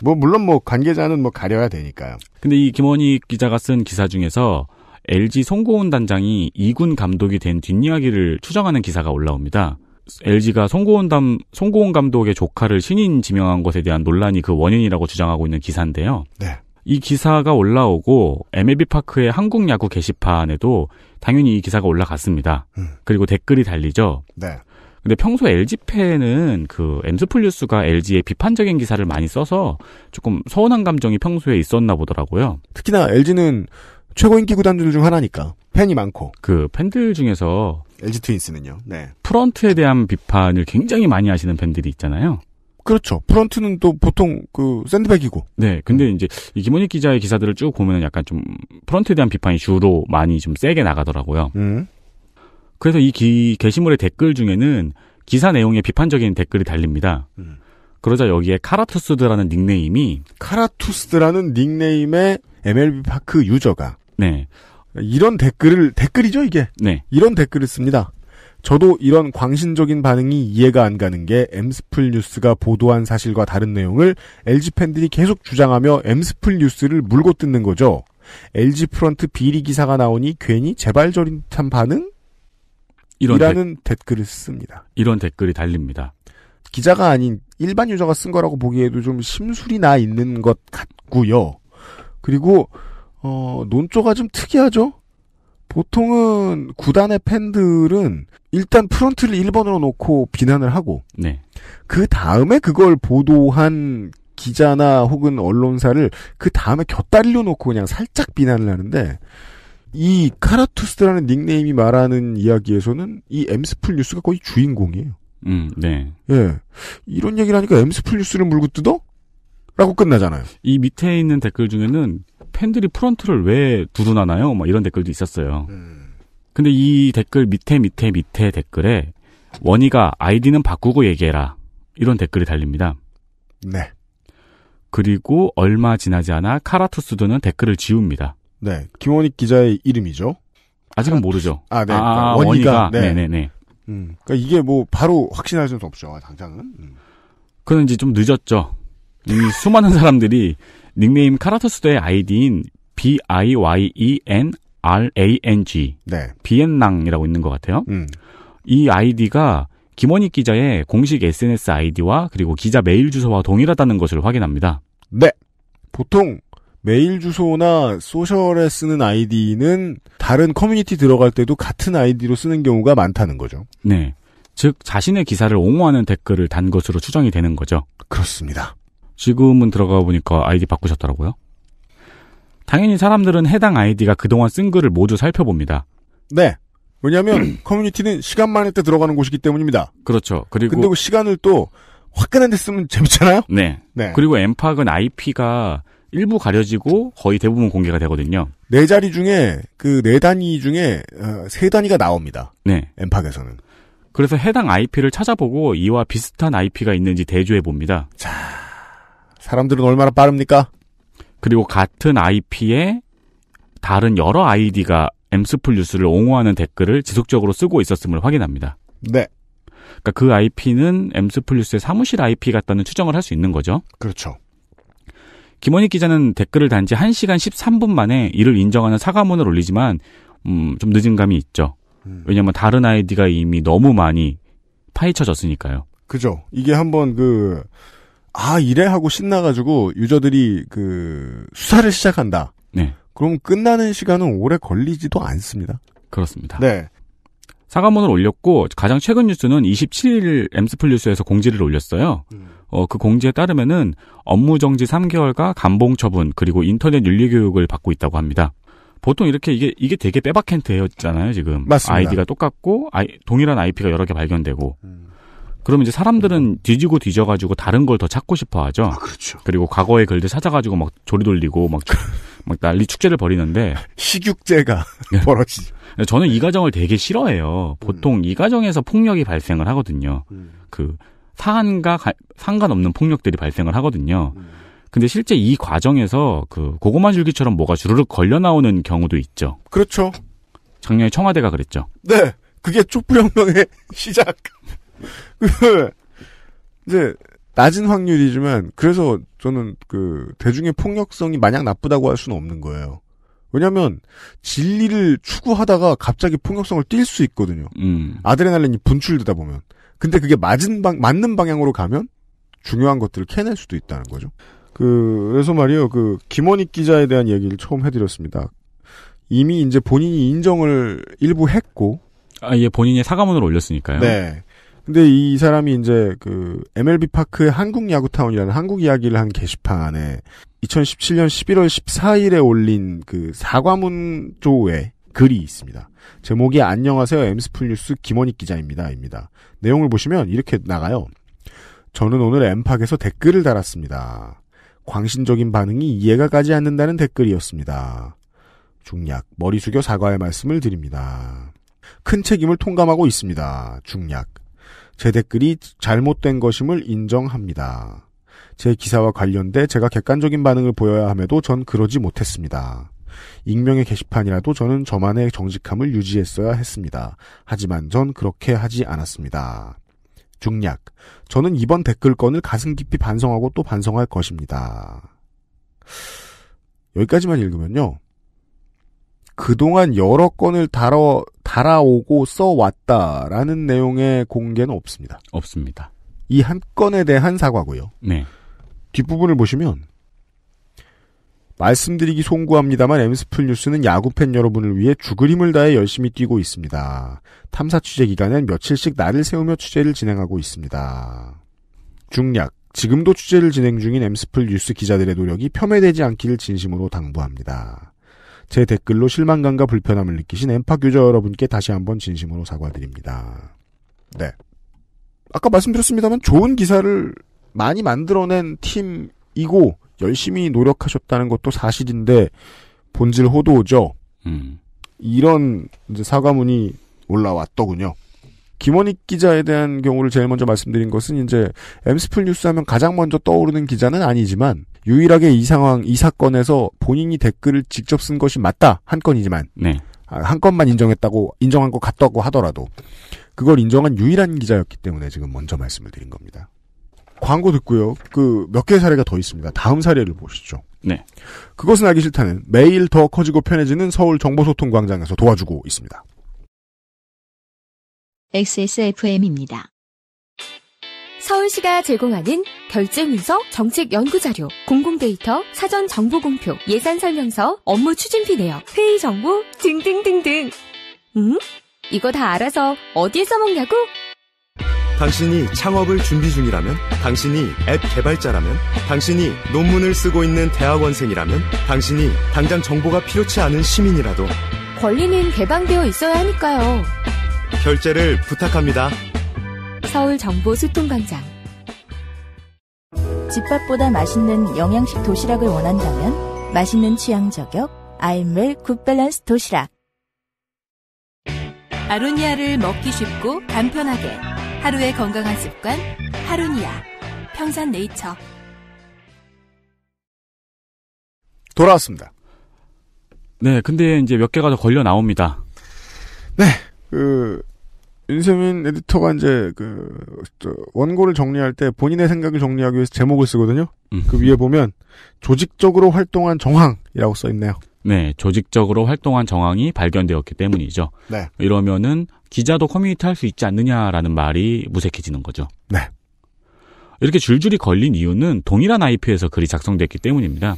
뭐 물론 뭐 관계자는 뭐 가려야 되니까요. 근데 이 김원희 기자가 쓴 기사 중에서 LG 송고은 단장이 2군 감독이 된 뒷이야기를 추정하는 기사가 올라옵니다. LG가 송고은 담 송고은 감독의 조카를 신인 지명한 것에 대한 논란이 그 원인이라고 주장하고 있는 기사인데요. 네. 이 기사가 올라오고 MLB 파크의 한국 야구 게시판에도 당연히 이 기사가 올라갔습니다. 음. 그리고 댓글이 달리죠. 네. 근데 평소 LG팬은 그 엠스플루스가 LG의 비판적인 기사를 많이 써서 조금 서운한 감정이 평소에 있었나 보더라고요. 특히나 LG는 최고 인기 구단들 중 하나니까 팬이 많고 그 팬들 중에서 LG 트윈스는요. 네. 프런트에 대한 비판을 굉장히 많이 하시는 팬들이 있잖아요. 그렇죠. 프런트는 또 보통 그 샌드백이고. 네. 근데 음. 이제 이 김원익 기자의 기사들을 쭉 보면 약간 좀 프런트에 대한 비판이 주로 많이 좀 세게 나가더라고요. 음. 그래서 이 기, 게시물의 댓글 중에는 기사 내용에 비판적인 댓글이 달립니다. 음. 그러자 여기에 카라투스드라는 닉네임이 카라투스드라는 닉네임의 MLB 파크 유저가 네. 이런 댓글을 댓글이죠 이게. 네. 이런 댓글을 씁니다. 저도 이런 광신적인 반응이 이해가 안 가는 게 엠스플 뉴스가 보도한 사실과 다른 내용을 LG 팬들이 계속 주장하며 엠스플 뉴스를 물고 뜯는 거죠. LG 프런트 비리 기사가 나오니 괜히 재발절인 듯한 반응? 이런 이라는 데... 댓글을 씁니다. 이런 댓글이 달립니다. 기자가 아닌 일반 유저가 쓴 거라고 보기에도 좀 심술이 나 있는 것 같고요. 그리고 어, 논조가 좀 특이하죠. 보통은 구단의 팬들은 일단 프런트를 1번으로 놓고 비난을 하고 네. 그 다음에 그걸 보도한 기자나 혹은 언론사를 그 다음에 곁다리로 놓고 그냥 살짝 비난을 하는데 이 카라투스라는 닉네임이 말하는 이야기에서는 이 엠스풀 뉴스가 거의 주인공이에요. 음, 네. 예. 이런 얘기를 하니까 엠스풀 뉴스를 물고 뜯어? 라고 끝나잖아요. 이 밑에 있는 댓글 중에는 팬들이 프런트를 왜 두둔하나요? 막 뭐 이런 댓글도 있었어요. 음. 근데 이 댓글 밑에 밑에 밑에 댓글에 원희가 아이디는 바꾸고 얘기해라. 이런 댓글이 달립니다. 네. 그리고 얼마 지나지 않아 카라투스도는 댓글을 지웁니다. 네, 김원익 기자의 이름이죠. 아직은 모르죠. 아, 네. 그러니까 아, 원희가. 원희가. 네. 네네네. 네, 네. 음, 그러니까 이게 뭐 바로 확신할 수는 없죠. 당장은. 음. 그는 이제 좀 늦었죠. 이미 수많은 사람들이 닉네임 카라토스도의 아이디인 B I Y E N R A N G 네. 비엔낭이라고 있는 것 같아요. 음. 이 아이디가 김원익 기자의 공식 SNS 아이디와 그리고 기자 메일 주소와 동일하다는 것을 확인합니다. 네. 보통 메일 주소나 소셜에 쓰는 아이디는 다른 커뮤니티 들어갈 때도 같은 아이디로 쓰는 경우가 많다는 거죠. 네. 즉 자신의 기사를 옹호하는 댓글을 단 것으로 추정이 되는 거죠. 그렇습니다. 지금은 들어가 보니까 아이디 바꾸셨더라고요. 당연히 사람들은 해당 아이디가 그동안 쓴 글을 모두 살펴봅니다. 네. 왜냐하면 커뮤니티는 시간만 을때 들어가는 곳이기 때문입니다. 그렇죠. 그리고 근데 그 시간을 또 화끈한 데 쓰면 재밌잖아요. 네. 네. 그리고 엠팍은 IP가 일부 가려지고 거의 대부분 공개가 되거든요. 네 자리 중에 그 네 단위 중에 어, 세 단위가 나옵니다. 네. 엠팍에서는. 그래서 해당 IP를 찾아보고 이와 비슷한 IP가 있는지 대조해 봅니다. 자, 사람들은 얼마나 빠릅니까? 그리고 같은 IP에 다른 여러 아이디가 엠스플 뉴스를 옹호하는 댓글을 지속적으로 쓰고 있었음을 확인합니다. 네. 그러니까 그 IP는 엠스플 뉴스의 사무실 IP 같다는 추정을 할 수 있는 거죠. 그렇죠. 김원희 기자는 댓글을 단지 1시간 13분 만에 이를 인정하는 사과문을 올리지만 음, 좀 늦은 감이 있죠. 음. 왜냐면 하 다른 아이디가 이미 너무 많이 파헤쳐졌으니까요. 그죠. 이게 한번 그, 아, 이래 하고 신나가지고 유저들이 그, 수사를 시작한다. 네. 그럼 끝나는 시간은 오래 걸리지도 않습니다. 그렇습니다. 네. 사과문을 올렸고, 가장 최근 뉴스는 27일 엠스플 뉴스에서 공지를 올렸어요. 음. 어, 그 공지에 따르면은 업무 정지 3개월과 감봉 처분 그리고 인터넷 윤리 교육을 받고 있다고 합니다. 보통 이렇게 이게 이게 되게 빼박 캔트였잖아요 지금 맞습니다. 아이디가 똑같고 아이, 동일한 IP가 여러 개 발견되고 음. 그러면 이제 사람들은 뒤지고 뒤져가지고 다른 걸 더 찾고 싶어하죠. 아, 그렇죠. 그리고 과거의 글들 찾아가지고 막 조리 돌리고 막 막 난리 축제를 벌이는데 식육제가 예. 벌어지. 저는 이 과정을 되게 싫어해요. 음. 보통 음. 이 과정에서 폭력이 발생을 하거든요. 음. 그 사안과 가, 상관없는 폭력들이 발생을 하거든요. 음. 근데 실제 이 과정에서 그 고구마 줄기처럼 뭐가 주르륵 걸려 나오는 경우도 있죠. 그렇죠. 작년에 청와대가 그랬죠. 네. 그게 촛불혁명의 시작. 그, 이제, 낮은 확률이지만, 그래서 저는 그, 대중의 폭력성이 마냥 나쁘다고 할 수는 없는 거예요. 왜냐면, 하 진리를 추구하다가 갑자기 폭력성을 띨 수 있거든요. 음. 아드레날린이 분출되다 보면. 근데 그게 맞은 방, 맞는 방향으로 가면 중요한 것들을 캐낼 수도 있다는 거죠. 그, 래서 말이요. 그, 김원익 기자에 대한 얘기를 처음 해드렸습니다. 이미 이제 본인이 인정을 일부 했고. 아, 예, 본인이 사과문을 올렸으니까요. 네. 근데 이 사람이 이제 그 MLB 파크의 한국 야구타운이라는 한국 이야기를 한 게시판에 2017년 11월 14일에 올린 그 사과문 조에 글이 있습니다. 제목이 안녕하세요 엠스풀 뉴스 김원익 기자입니다입니다. 내용을 보시면 이렇게 나가요. 저는 오늘 엠팍에서 댓글을 달았습니다. 광신적인 반응이 이해가 가지 않는다는 댓글이었습니다. 중략 머리 숙여 사과의 말씀을 드립니다. 큰 책임을 통감하고 있습니다. 중략 제 댓글이 잘못된 것임을 인정합니다. 제 기사와 관련돼 제가 객관적인 반응을 보여야 함에도 전 그러지 못했습니다. 익명의 게시판이라도 저는 저만의 정직함을 유지했어야 했습니다. 하지만 전 그렇게 하지 않았습니다. 중략. 저는 이번 댓글건을 가슴 깊이 반성하고 또 반성할 것입니다. 여기까지만 읽으면요. 그동안 여러 건을 달아, 달아오고 써왔다라는 내용의 공개는 없습니다. 없습니다. 이 한 건에 대한 사과고요. 네. 뒷부분을 보시면 말씀드리기 송구합니다만 엠스플 뉴스는 야구팬 여러분을 위해 죽을 힘을 다해 열심히 뛰고 있습니다. 탐사 취재 기간엔 며칠씩 날을 세우며 취재를 진행하고 있습니다. 중략. 지금도 취재를 진행 중인 엠스플 뉴스 기자들의 노력이 폄훼되지 않기를 진심으로 당부합니다. 제 댓글로 실망감과 불편함을 느끼신 엠파 교자 여러분께 다시 한번 진심으로 사과드립니다. 네. 아까 말씀드렸습니다만 좋은 기사를 많이 만들어낸 팀이고 열심히 노력하셨다는 것도 사실인데 본질 호도죠. 음. 이런 사과문이 올라왔더군요. 김원익 기자에 대한 경우를 제일 먼저 말씀드린 것은 이제 엠스플 뉴스 하면 가장 먼저 떠오르는 기자는 아니지만 유일하게 이 상황 이 사건에서 본인이 댓글을 직접 쓴 것이 맞다 한 건이지만 네. 아, 한 건만 인정했다고 인정한 것 같다고 하더라도 그걸 인정한 유일한 기자였기 때문에 지금 먼저 말씀을 드린 겁니다. 광고 듣고요. 그 몇 개 사례가 더 있습니다. 다음 사례를 보시죠. 네. 그것은 알기 싫다는 매일 더 커지고 편해지는 서울 정보소통광장에서 도와주고 있습니다. XSFM입니다. 서울시가 제공하는 결제문서, 정책연구자료, 공공데이터, 사전정보공표, 예산설명서, 업무 추진비 내역, 회의정보 등등등등. 음? 이거 다 알아서 어디에 써먹냐고? 당신이 창업을 준비 중이라면, 당신이 앱 개발자라면, 당신이 논문을 쓰고 있는 대학원생이라면, 당신이 당장 정보가 필요치 않은 시민이라도 권리는 개방되어 있어야 하니까요. 결제를 부탁합니다. 서울정보소통광장 집밥보다 맛있는 영양식 도시락을 원한다면 맛있는 취향 저격 아임웰 굿밸런스 도시락 아로니아를 먹기 쉽고 간편하게 하루의 건강한 습관 하루니아 평산네이처 돌아왔습니다. 네, 근데 이제 몇 개가 더 걸려 나옵니다. 네, 그 윤세민 에디터가 이제 그 원고를 정리할 때 본인의 생각을 정리하기 위해서 제목을 쓰거든요. 음. 그 위에 보면 조직적으로 활동한 정황이라고 써 있네요. 네, 조직적으로 활동한 정황이 발견되었기 때문이죠. 네. 이러면은 기자도 커뮤니티 할 수 있지 않느냐라는 말이 무색해지는 거죠. 네. 이렇게 줄줄이 걸린 이유는 동일한 IP에서 글이 작성됐기 때문입니다.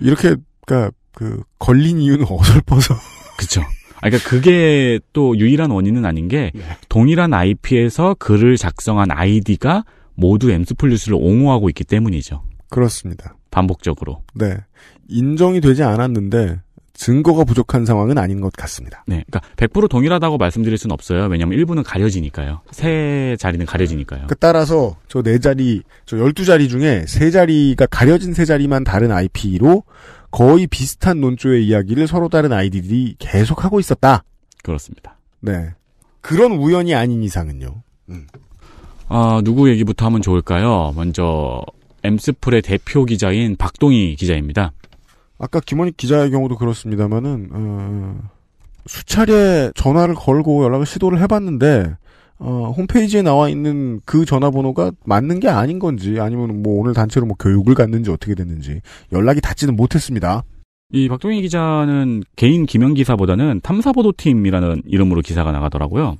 이렇게 그러니까 그 걸린 이유는 어설퍼서 그렇죠. 그러니까 그게 또 유일한 원인은 아닌 게 네. 동일한 IP에서 글을 작성한 아이디가 모두 엠스플루스를 옹호하고 있기 때문이죠. 그렇습니다. 반복적으로. 네. 인정이 되지 않았는데 증거가 부족한 상황은 아닌 것 같습니다. 네. 그러니까 100% 동일하다고 말씀드릴 수는 없어요. 왜냐하면 일부는 가려지니까요. 세 자리는 가려지니까요. 그 따라서 저 네 자리, 저 열두 자리 중에 세 자리가 가려진 세 자리만 다른 IP로 거의 비슷한 논조의 이야기를 서로 다른 아이디들이 계속하고 있었다. 그렇습니다. 네. 그런 우연이 아닌 이상은요. 음. 아, 누구 얘기부터 하면 좋을까요? 먼저 엠스풀의 대표 기자인 박동희 기자입니다. 아까 김원희 기자의 경우도 그렇습니다만은 어, 수차례 전화를 걸고 연락을 시도를 해봤는데 어, 홈페이지에 나와 있는 그 전화번호가 맞는 게 아닌 건지 아니면 뭐 오늘 단체로 뭐 교육을 갔는지 어떻게 됐는지 연락이 닿지는 못했습니다. 이 박종희 기자는 개인 기명 기사보다는 탐사보도팀이라는 이름으로 기사가 나가더라고요.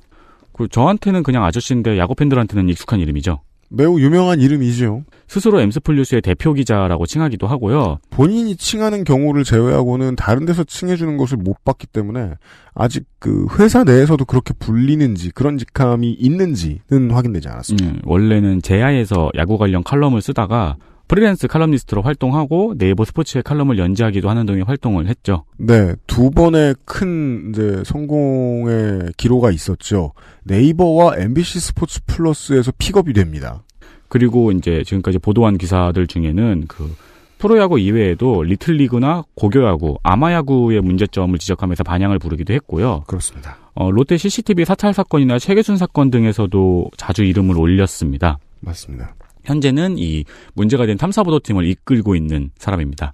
그 저한테는 그냥 아저씨인데 야구 팬들한테는 익숙한 이름이죠. 매우 유명한 이름이죠 스스로 엠스플 뉴스의 대표 기자라고 칭하기도 하고요. 본인이 칭하는 경우를 제외하고는 다른 데서 칭해주는 것을 못 봤기 때문에 아직 그 회사 내에서도 그렇게 불리는지 그런 직함이 있는지는 확인되지 않았습니다. 음, 원래는 제야에서 야구 관련 칼럼을 쓰다가 프리랜스 칼럼니스트로 활동하고 네이버 스포츠의 칼럼을 연재하기도 하는 등의 활동을 했죠. 네, 두 번의 큰 이제 성공의 기로가 있었죠. 네이버와 MBC 스포츠 플러스에서 픽업이 됩니다. 그리고 이제 지금까지 보도한 기사들 중에는 그 프로야구 이외에도 리틀리그나 고교야구, 아마야구의 문제점을 지적하면서 반향을 부르기도 했고요. 그렇습니다. 어, 롯데 CCTV 사찰 사건이나 최계순 사건 등에서도 자주 이름을 올렸습니다. 맞습니다. 현재는 이 문제가 된 탐사보도팀을 이끌고 있는 사람입니다.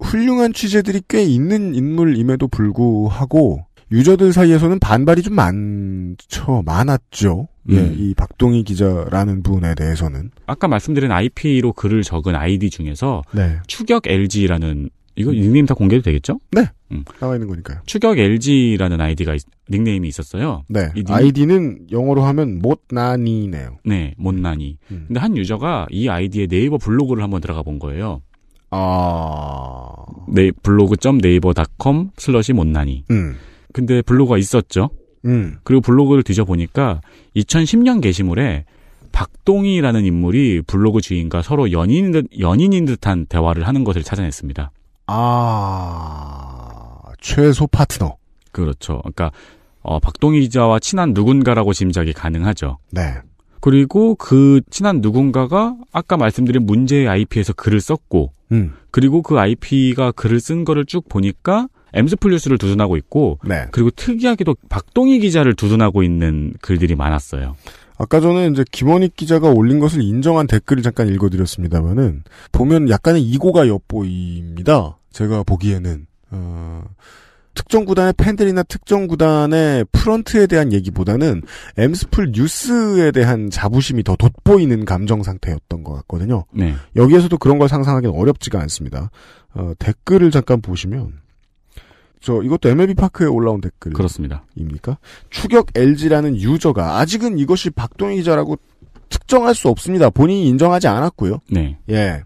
훌륭한 취재들이 꽤 있는 인물임에도 불구하고 유저들 사이에서는 반발이 좀 많죠, 많았죠. 예, 음. 예, 이 박동희 기자라는 분에 대해서는 아까 말씀드린 IP로 글을 적은 아이디 중에서 네. 추격 LG라는 이거 유네임다 공개도 되겠죠? 네. 음. 나와 있는 거니까요. 추격 LG라는 아이디가 있, 닉네임이 있었어요. 네. 닉... 아이디는 영어로 하면 못나니네요. 네, 못나니. 음. 근데 한 유저가 이 아이디에 네이버 블로그를 한번 들어가 본 거예요. 아. 네, 블로그 점 네이버닷컴 슬러시 못나니. 음. 근데 블로그가 있었죠. 음. 그리고 블로그를 뒤져보니까 2010년 게시물에 박동희라는 인물이 블로그 주인과 서로 연인 연인인 듯한 대화를 하는 것을 찾아냈습니다. 아, 최소 파트너. 그렇죠. 그러니까 어, 박동희 기자와 친한 누군가라고 짐작이 가능하죠. 네. 그리고 그 친한 누군가가 아까 말씀드린 문제의 IP에서 글을 썼고, 음. 그리고 그 IP가 글을 쓴 거를 쭉 보니까 엠스플 뉴스를 두둔하고 있고, 네. 그리고 특이하게도 박동희 기자를 두둔하고 있는 글들이 많았어요. 아까 저는 이제 김원익 기자가 올린 것을 인정한 댓글을 잠깐 읽어드렸습니다만은 보면 약간의 이고가 엿보입니다. 제가 보기에는 어, 특정 구단의 팬들이나 특정 구단의 프런트에 대한 얘기보다는 엠스풀 뉴스에 대한 자부심이 더 돋보이는 감정 상태였던 것 같거든요. 네. 여기에서도 그런 걸 상상하기는 어렵지가 않습니다. 어, 댓글을 잠깐 보시면 저 이것도 MLB 파크에 올라온 댓글 그렇습니다. 입니까? 추격 LG라는 유저가 아직은 이것이 박동희 기자라고 특정할 수 없습니다. 본인이 인정하지 않았고요. 네. 예.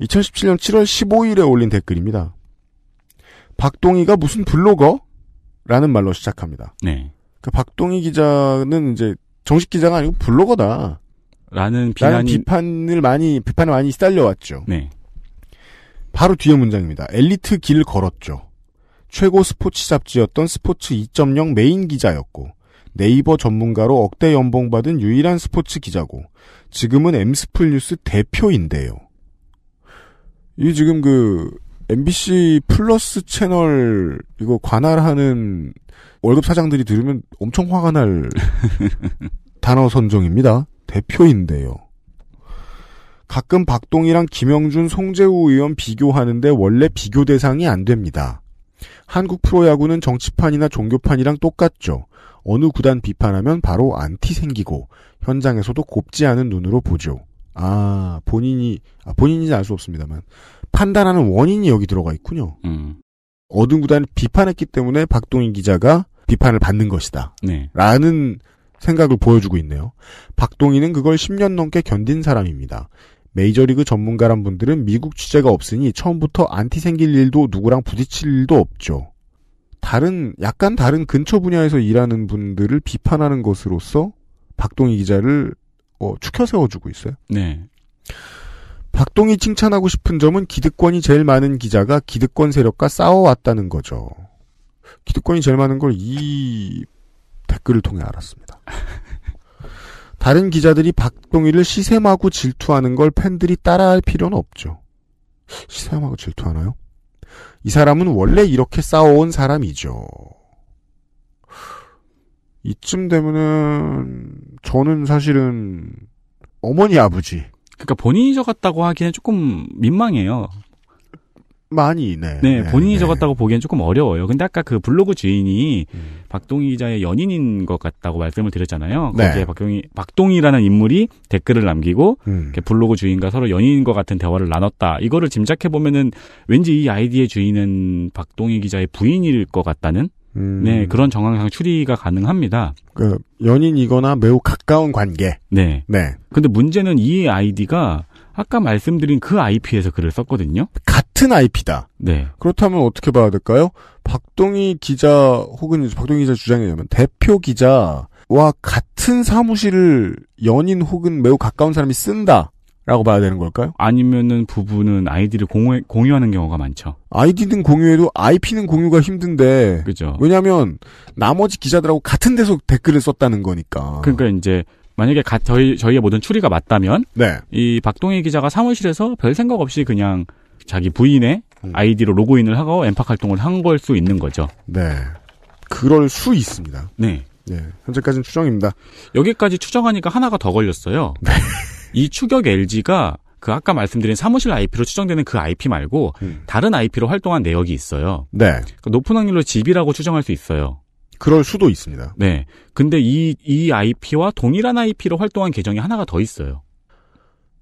2017년 7월 15일에 올린 댓글입니다. 박동희가 무슨 블로거? 라는 말로 시작합니다. 네. 그 박동희 기자는 이제 정식 기자가 아니고 블로거다. 라는 비난이... 비판을 많이, 비판을 많이 시려왔죠 네. 바로 뒤에 문장입니다. 엘리트 길 걸었죠. 최고 스포츠 잡지였던 스포츠 2.0 메인 기자였고, 네이버 전문가로 억대 연봉 받은 유일한 스포츠 기자고, 지금은 엠스플 뉴스 대표인데요. 이 지금 그, MBC 플러스 채널 이거 관할하는 월급 사장들이 들으면 엄청 화가 날 단어 선정입니다. 대표인데요. 가끔 박동희랑 김영준, 송재우 의원 비교하는데 원래 비교 대상이 안 됩니다. 한국 프로야구는 정치판이나 종교판이랑 똑같죠. 어느 구단 비판하면 바로 안티 생기고 현장에서도 곱지 않은 눈으로 보죠. 아 본인이 아, 본인인지 알 수 없습니다만 판단하는 원인이 여기 들어가 있군요. 음. 어둠 구단을 비판했기 때문에 박동희 기자가 비판을 받는 것이다. 네. 라는 생각을 보여주고 있네요. 박동희는 그걸 10년 넘게 견딘 사람입니다. 메이저리그 전문가란 분들은 미국 취재가 없으니 처음부터 안티 생길 일도 누구랑 부딪힐 일도 없죠. 다른 약간 다른 근처 분야에서 일하는 분들을 비판하는 것으로서 박동희 기자를 어, 추켜 세워주고 있어요. 네. 박동이 칭찬하고 싶은 점은 기득권이 제일 많은 기자가 기득권 세력과 싸워왔다는 거죠. 기득권이 제일 많은 걸 이 댓글을 통해 알았습니다. 다른 기자들이 박동희를 시샘하고 질투하는 걸 팬들이 따라할 필요는 없죠. 시샘하고 질투하나요? 이 사람은 원래 이렇게 싸워온 사람이죠. 이쯤 되면은 저는 사실은 어머니 아버지 그러니까 본인이 적었다고 하기엔 조금 민망해요. 많이 네. 네. 네, 본인이 네. 적었다고 보기엔 조금 어려워요. 근데 아까 그 블로그 주인이 음. 박동희 기자의 연인인 것 같다고 말씀을 드렸잖아요. 네. 거기에 박동희 박동희라는 인물이 댓글을 남기고 음. 블로그 주인과 서로 연인인 것 같은 대화를 나눴다. 이거를 짐작해 보면은 왠지 이 아이디의 주인은 박동희 기자의 부인일 것 같다는 음. 네, 그런 정황상 추리가 가능합니다. 그 연인이거나 매우 가까운 관계. 네. 네. 근데 문제는 이 아이디가 아까 말씀드린 그 IP에서 글을 썼거든요. 같은 IP다. 네. 그렇다면 어떻게 봐야 될까요? 박동희 기자 혹은 박동희 기자 주장이냐면 대표 기자와 같은 사무실을 연인 혹은 매우 가까운 사람이 쓴다. 라고 봐야 되는 걸까요? 아니면은 부부는 아이디를 공유, 공유하는 경우가 많죠. 아이디는 공유해도 IP는 공유가 힘든데. 그죠. 왜냐면 하 나머지 기자들하고 같은 데서 댓글을 썼다는 거니까. 그러니까 이제 만약에 가, 저희 저희의 모든 추리가 맞다면 네. 이 박동희 기자가 사무실에서 별 생각 없이 그냥 자기 부인의 음. 아이디로 로그인을 하고 엠팍 활동을 한 걸 수 있는 거죠. 네. 그럴 수 있습니다. 네. 네. 현재까지는 추정입니다. 여기까지 추정하니까 하나가 더 걸렸어요. 네. 이 추격 LG가 그 아까 말씀드린 사무실 IP로 추정되는 그 IP 말고 음. 다른 IP로 활동한 내역이 있어요. 네. 그러니까 높은 확률로 집이라고 추정할 수 있어요. 그럴 수도 있습니다. 네. 근데 이, 이 IP와 동일한 IP로 활동한 계정이 하나가 더 있어요.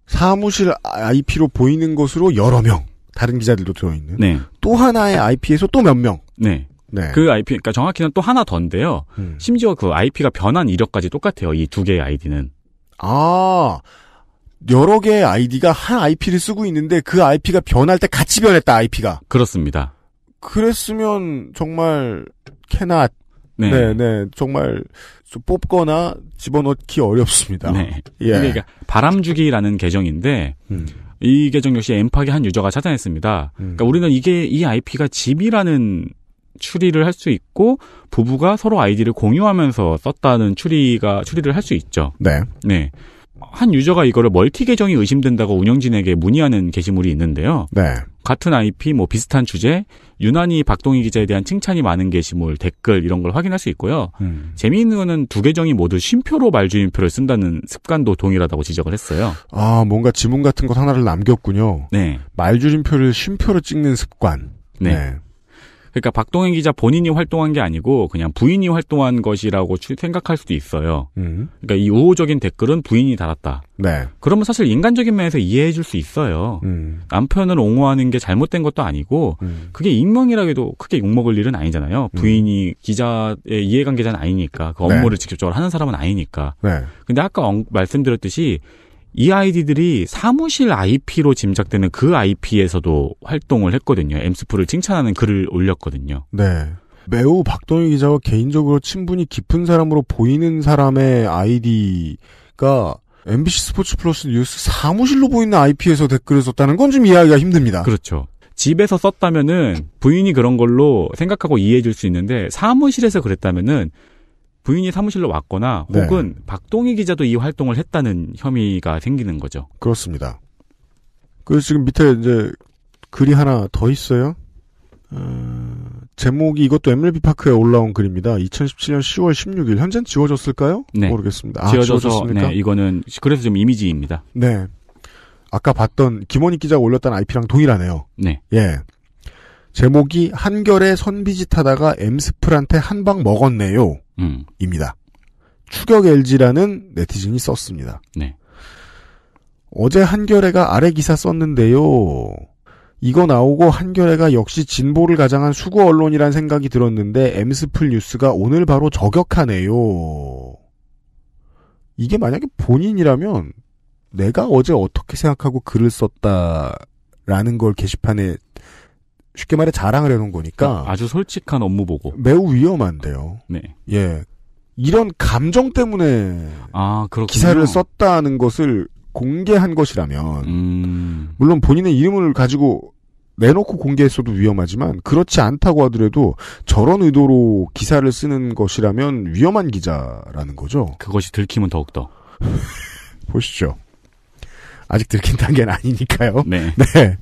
사무실 IP로 보이는 것으로 여러 명. 다른 기자들도 들어있는. 네. 또 하나의 IP에서 또 몇 명. 네. 네. 그 IP, 그러니까 정확히는 또 하나 더인데요. 음. 심지어 그 IP가 변한 이력까지 똑같아요. 이 두 개의 아이디는. 아, 여러 개의 아이디가 한 IP를 쓰고 있는데 그 IP가 변할 때 같이 변했다 IP가. 그렇습니다. 그랬으면 정말 캐나 네. 네, 네, 정말 뽑거나 집어넣기 어렵습니다. 네. 예. 그러니까 바람주기라는 계정인데 음. 이 계정 역시 엠팍의 한 유저가 찾아냈습니다. 음. 그러니까 우리는 이게 이 IP가 집이라는 추리를 할 수 있고 부부가 서로 아이디를 공유하면서 썼다는 추리가 추리를 할 수 있죠. 네. 네. 한 유저가 이거를 멀티 계정이 의심된다고 운영진에게 문의하는 게시물이 있는데요. 네. 같은 IP, 뭐 비슷한 주제, 유난히 박동희 기자에 대한 칭찬이 많은 게시물, 댓글 이런 걸 확인할 수 있고요. 음. 재미있는 거는 두 계정이 모두 쉼표로 말주임표를 쓴다는 습관도 동일하다고 지적을 했어요. 아, 뭔가 지문 같은 것 하나를 남겼군요. 네. 말주임표를 쉼표로 찍는 습관. 네. 네. 그러니까 박동현 기자 본인이 활동한 게 아니고 그냥 부인이 활동한 것이라고 생각할 수도 있어요. 음. 그러니까 이 우호적인 댓글은 부인이 달았다. 네. 그러면 사실 인간적인 면에서 이해해 줄 수 있어요. 음. 남편을 옹호하는 게 잘못된 것도 아니고 음. 그게 익명이라기 해도 크게 욕먹을 일은 아니잖아요. 음. 부인이 기자의 이해관계자는 아니니까 그 업무를 네. 직접적으로 하는 사람은 아니니까. 네. 근데 아까 말씀드렸듯이 이 아이디들이 사무실 IP로 짐작되는 그 IP에서도 활동을 했거든요. 엠스프를 칭찬하는 글을 올렸거든요. 네. 매우 박동희 기자와 개인적으로 친분이 깊은 사람으로 보이는 사람의 아이디가 MBC 스포츠 플러스 뉴스 사무실로 보이는 IP에서 댓글을 썼다는 건 좀 이해하기가 힘듭니다. 그렇죠. 집에서 썼다면은 부인이 그런 걸로 생각하고 이해해 줄 수 있는데 사무실에서 그랬다면은 부인이 사무실로 왔거나 네. 혹은 네. 박동희 기자도 이 활동을 했다는 혐의가 생기는 거죠. 그렇습니다. 그 지금 밑에 이제 글이 하나 더 있어요. 어, 제목이 이것도 MLB 파크에 올라온 글입니다. 2017년 10월 16일 현재는 지워졌을까요? 네. 모르겠습니다. 아, 지워져서 졌습니까 네, 이거는 그래서 좀 이미지입니다. 네. 아까 봤던 김원희 기자가 올렸다는 IP랑 동일하네요. 네. 예. 제목이 한결에 선비짓하다가 엠스플한테 한 방 먹었네요. 음. 입니다. 추격 LG라는 네티즌이 썼습니다. 네. 어제 한결레가 아래 기사 썼는데요. 이거 나오고 한결레가 역시 진보를 가장한 수구 언론이란 생각이 들었는데 엠스플 뉴스가 오늘 바로 저격하네요. 이게 만약에 본인이라면 내가 어제 어떻게 생각하고 글을 썼다라는 걸 게시판에 쉽게 말해 자랑을 해놓은 거니까 아, 아주 솔직한 업무 보고 매우 위험한데요. 네. 예. 이런 감정 때문에 아, 그렇 기사를 썼다는 것을 공개한 것이라면 음... 물론 본인의 이름을 가지고 내놓고 공개했어도 위험하지만 그렇지 않다고 하더라도 저런 의도로 기사를 쓰는 것이라면 위험한 기자라는 거죠. 그것이 들키면 더욱더. 보시죠. 아직 들킨 단계는 아니니까요. 네. 네.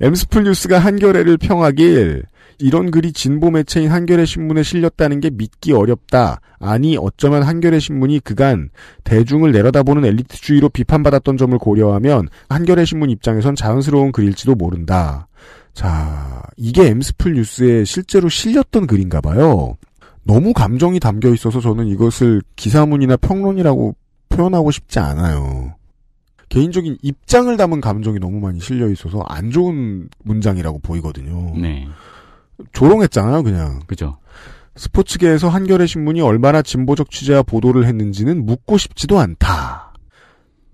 엠스플 뉴스가 한겨레를 평하길 이런 글이 진보 매체인 한겨레 신문에 실렸다는 게 믿기 어렵다. 아니 어쩌면 한겨레 신문이 그간 대중을 내려다보는 엘리트주의로 비판받았던 점을 고려하면 한겨레 신문 입장에선 자연스러운 글일지도 모른다. 자, 이게 엠스플 뉴스에 실제로 실렸던 글인가 봐요. 너무 감정이 담겨 있어서 저는 이것을 기사문이나 평론이라고 표현하고 싶지 않아요. 개인적인 입장을 담은 감정이 너무 많이 실려 있어서 안 좋은 문장이라고 보이거든요. 네. 조롱했잖아요, 그냥. 그죠. 스포츠계에서 한겨레 신문이 얼마나 진보적 취재와 보도를 했는지는 묻고 싶지도 않다.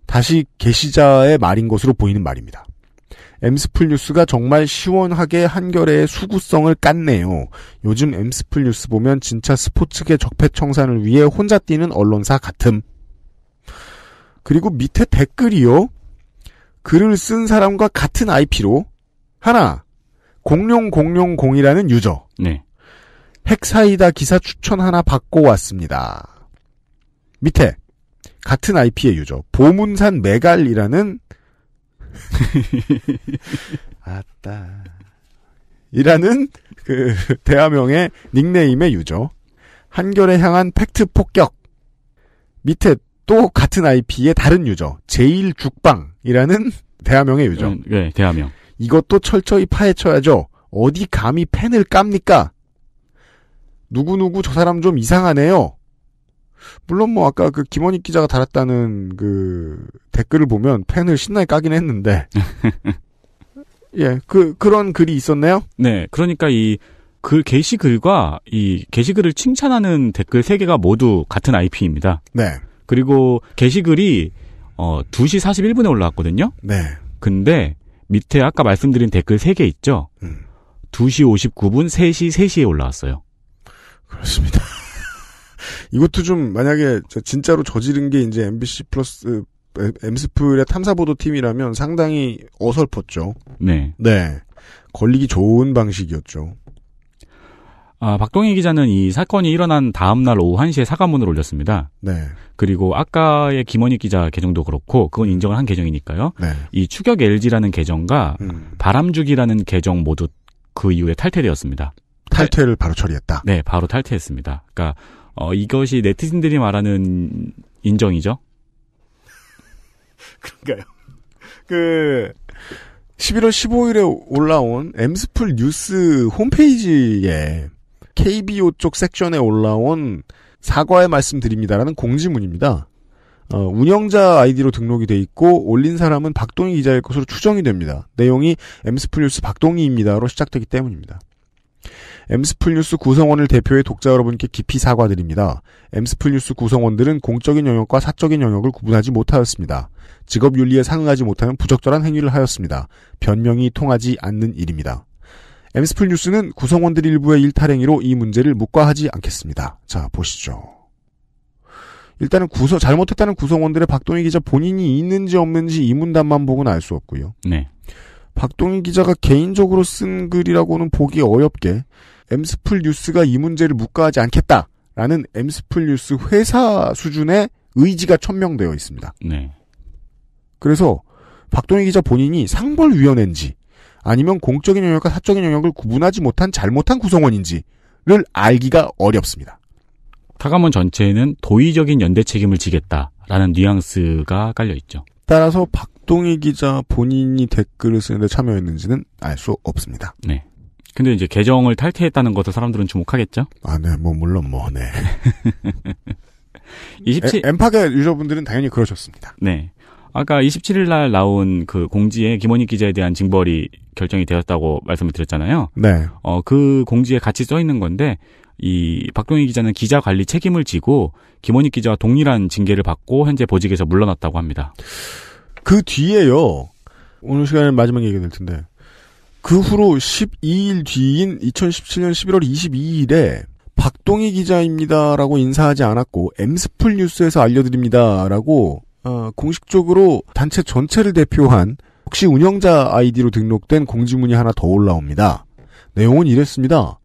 다시 게시자의 말인 것으로 보이는 말입니다. 엠스플 뉴스가 정말 시원하게 한겨레의 수구성을 깠네요. 요즘 엠스플 뉴스 보면 진짜 스포츠계 적폐청산을 위해 혼자 뛰는 언론사 같음. 그리고 밑에 댓글이요. 글을 쓴 사람과 같은 IP로 하나 0000이라는 유저. 네. 핵사이다 기사 추천 하나 받고 왔습니다. 밑에 같은 IP의 유저 보문산 메갈이라는 아따 이라는 그 대화명의 닉네임의 유저 한결에 향한 팩트 폭격 밑에 또 같은 IP의 다른 유저 제일죽방이라는 대화명의 유저. 음, 네, 대화명. 이것도 철저히 파헤쳐야죠. 어디 감히 펜을 깝니까? 누구누구 저 사람 좀 이상하네요. 물론 뭐 아까 그 김원희 기자가 달았다는 그 댓글을 보면 펜을 신나게 까긴 했는데. 예, 그, 그런 글이 있었네요? 네, 그러니까 이, 그 게시글과 이 게시글을 칭찬하는 댓글 3개가 모두 같은 IP입니다. 네. 그리고 게시글이 어 2시 41분에 올라왔거든요. 네. 근데 밑에 아까 말씀드린 댓글 3개 있죠. 음. 2시 59분, 3시, 3시에 올라왔어요. 그렇습니다. 이것도 좀 만약에 진짜로 저지른 게 이제 MBC 플러스 엠스플의 탐사보도 팀이라면 상당히 어설펐죠. 네. 네. 걸리기 좋은 방식이었죠. 아, 박동희 기자는 이 사건이 일어난 다음 날 오후 1시에 사과문을 올렸습니다. 네. 그리고 아까의 김원희 기자 계정도 그렇고 그건 인정을 한 계정이니까요. 네. 이 추격 LG라는 계정과 음. 바람죽이라는 계정 모두 그 이후에 탈퇴되었습니다. 탈퇴를 탈... 바로 처리했다. 네, 바로 탈퇴했습니다. 그니까 어, 이것이 네티즌들이 말하는 인정이죠. 그런가요? 그 11월 15일에 올라온 엠스풀 뉴스 홈페이지에 KBO 쪽 섹션에 올라온 사과의 말씀드립니다라는 공지문입니다. 어, 운영자 아이디로 등록이 돼 있고 올린 사람은 박동희 기자일 것으로 추정이 됩니다. 내용이 엠스플 뉴스 박동희입니다로 시작되기 때문입니다. 엠스플 뉴스 구성원을 대표해 독자 여러분께 깊이 사과드립니다. 엠스플 뉴스 구성원들은 공적인 영역과 사적인 영역을 구분하지 못하였습니다. 직업 윤리에 상응하지 못하는 부적절한 행위를 하였습니다. 변명이 통하지 않는 일입니다. 엠스플 뉴스는 구성원들 일부의 일탈행위로 이 문제를 묵과하지 않겠습니다. 자, 보시죠. 일단은 구성, 잘못했다는 구성원들의 박동희 기자 본인이 있는지 없는지 이 문단만 보고는 알 수 없고요. 네. 박동희 기자가 개인적으로 쓴 글이라고는 보기 어렵게 엠스플 뉴스가 이 문제를 묵과하지 않겠다라는 엠스플 뉴스 회사 수준의 의지가 천명되어 있습니다. 네. 그래서 박동희 기자 본인이 상벌위원회인지 아니면 공적인 영역과 사적인 영역을 구분하지 못한 잘못한 구성원인지를 알기가 어렵습니다. 타가몬 전체에는 도의적인 연대 책임을 지겠다라는 뉘앙스가 깔려 있죠. 따라서 박동희 기자 본인이 댓글을 쓰는데 참여했는지는 알 수 없습니다. 네. 근데 이제 계정을 탈퇴했다는 것을 사람들은 주목하겠죠? 아, 네, 뭐, 물론 뭐, 네. 27. 엠팍의 유저분들은 당연히 그러셨습니다. 네. 아까 27일 날 나온 그 공지에 김원희 기자에 대한 징벌이 결정이 되었다고 말씀을 드렸잖아요. 네. 어, 그 공지에 같이 써 있는 건데 이 박동희 기자는 기자 관리 책임을 지고 김원희 기자와 동일한 징계를 받고 현재 보직에서 물러났다고 합니다. 그 뒤에요. 오늘 시간에 마지막 얘기 가될 텐데. 그 후로 12일 뒤인 2017년 11월 22일에 박동희 기자입니다라고 인사하지 않았고 엠스풀 뉴스에서 알려드립니다라고 어, 공식적으로 단체 전체를 대표한 혹시 운영자 아이디로 등록된 공지문이 하나 더 올라옵니다. 내용은 이랬습니다.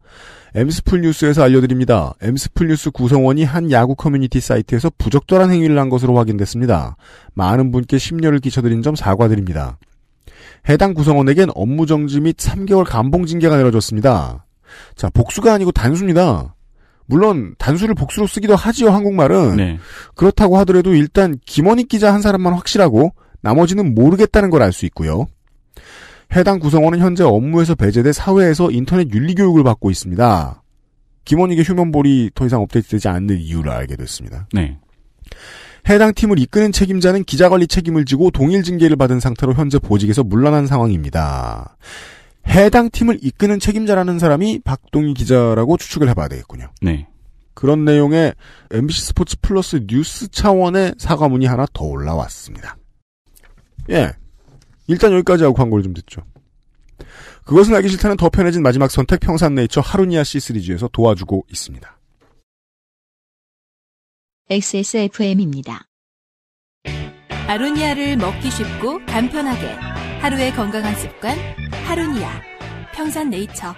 엠스풀 뉴스에서 알려드립니다. 엠스풀 뉴스 구성원이 한 야구 커뮤니티 사이트에서 부적절한 행위를 한 것으로 확인됐습니다. 많은 분께 심려를 끼쳐드린 점 사과드립니다. 해당 구성원에겐 업무 정지 및 3개월 감봉 징계가 내려졌습니다. 자, 복수가 아니고 단수입니다. 물론 단수를 복수로 쓰기도 하지요 한국말은 네. 그렇다고 하더라도 일단 김원희 기자 한 사람만 확실하고 나머지는 모르겠다는 걸 알 수 있고요. 해당 구성원은 현재 업무에서 배제돼 사회에서 인터넷 윤리 교육을 받고 있습니다. 김원익의 휴면볼이 더 이상 업데이트되지 않는 이유를 알게 됐습니다. 네. 해당 팀을 이끄는 책임자는 기자관리 책임을 지고 동일 징계를 받은 상태로 현재 보직에서 물러난 상황입니다. 해당 팀을 이끄는 책임자라는 사람이 박동희 기자라고 추측을 해봐야 되겠군요. 네. 그런 내용의 MBC 스포츠 플러스 뉴스 차원의 사과문이 하나 더 올라왔습니다. 예. 일단 여기까지 하고 광고를 좀 듣죠. 그것은 알기 싫다는 더 편해진 마지막 선택 평산네이처 하루니아 C 시리즈에서 도와주고 있습니다. XSFM입니다. 아로니아를 먹기 쉽고 간편하게 하루의 건강한 습관 하루니아 평산네이처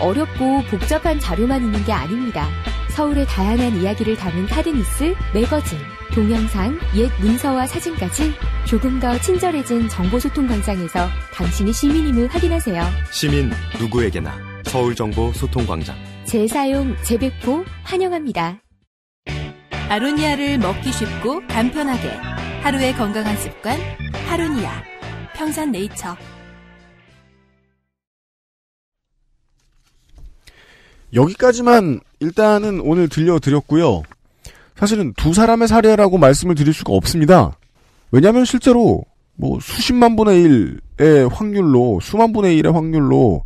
어렵고 복잡한 자료만 있는 게 아닙니다. 서울의 다양한 이야기를 담은 카드니스 매거진, 동영상, 옛 문서와 사진까지 조금 더 친절해진 정보소통 광장에서 당신이 시민임을 확인하세요. 시민 누구에게나 서울정보소통광장 재사용, 재배포 환영합니다. 아로니아를 먹기 쉽고 간편하게 하루의 건강한 습관 하루니아 평산네이처 여기까지만 일단은 오늘 들려드렸고요. 사실은 두 사람의 사례라고 말씀을 드릴 수가 없습니다. 왜냐하면 실제로 뭐 수십만 분의 일의 확률로 수만 분의 일의 확률로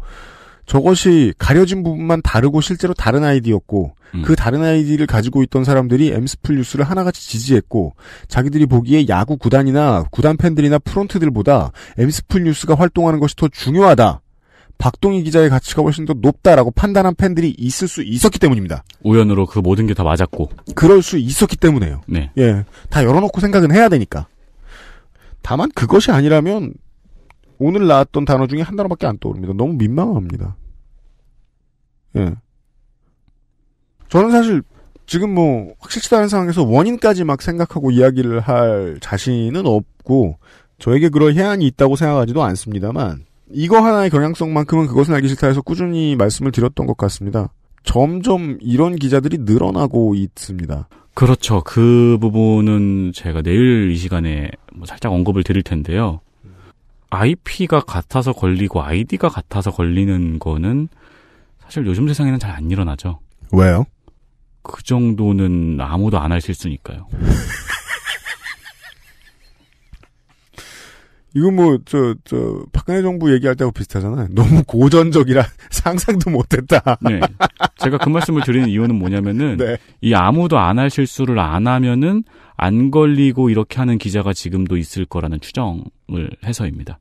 저것이 가려진 부분만 다르고 실제로 다른 아이디였고 음. 그 다른 아이디를 가지고 있던 사람들이 엠스플 뉴스를 하나같이 지지했고 자기들이 보기에 야구 구단이나 구단 팬들이나 프론트들보다 엠스플 뉴스가 활동하는 것이 더 중요하다. 박동희 기자의 가치가 훨씬 더 높다라고 판단한 팬들이 있을 수 있었기 때문입니다. 우연으로 그 모든 게 다 맞았고. 그럴 수 있었기 때문에요. 네. 예. 다 열어놓고 생각은 해야 되니까. 다만 그것이 아니라면 오늘 나왔던 단어 중에 한 단어밖에 안 떠오릅니다. 너무 민망합니다. 예. 저는 사실 지금 뭐 확실치도 않은 상황에서 원인까지 막 생각하고 이야기를 할 자신은 없고 저에게 그럴 해안이 있다고 생각하지도 않습니다만 이거 하나의 경향성만큼은 그것은 알기 싫다 해서 꾸준히 말씀을 드렸던 것 같습니다. 점점 이런 기자들이 늘어나고 있습니다. 그렇죠. 그 부분은 제가 내일 이 시간에 뭐 살짝 언급을 드릴 텐데요. IP가 같아서 걸리고 아이디가 같아서 걸리는 거는 사실 요즘 세상에는 잘 안 일어나죠. 왜요? 그 정도는 아무도 안하 실수니까요. 이거 뭐, 저, 저, 박근혜 정부 얘기할 때하고 비슷하잖아요. 너무 고전적이라 상상도 못했다. 네. 제가 그 말씀을 드리는 이유는 뭐냐면은, 네. 이 아무도 안 할 실수를 안 하면은 안 걸리고 이렇게 하는 기자가 지금도 있을 거라는 추정을 해서입니다.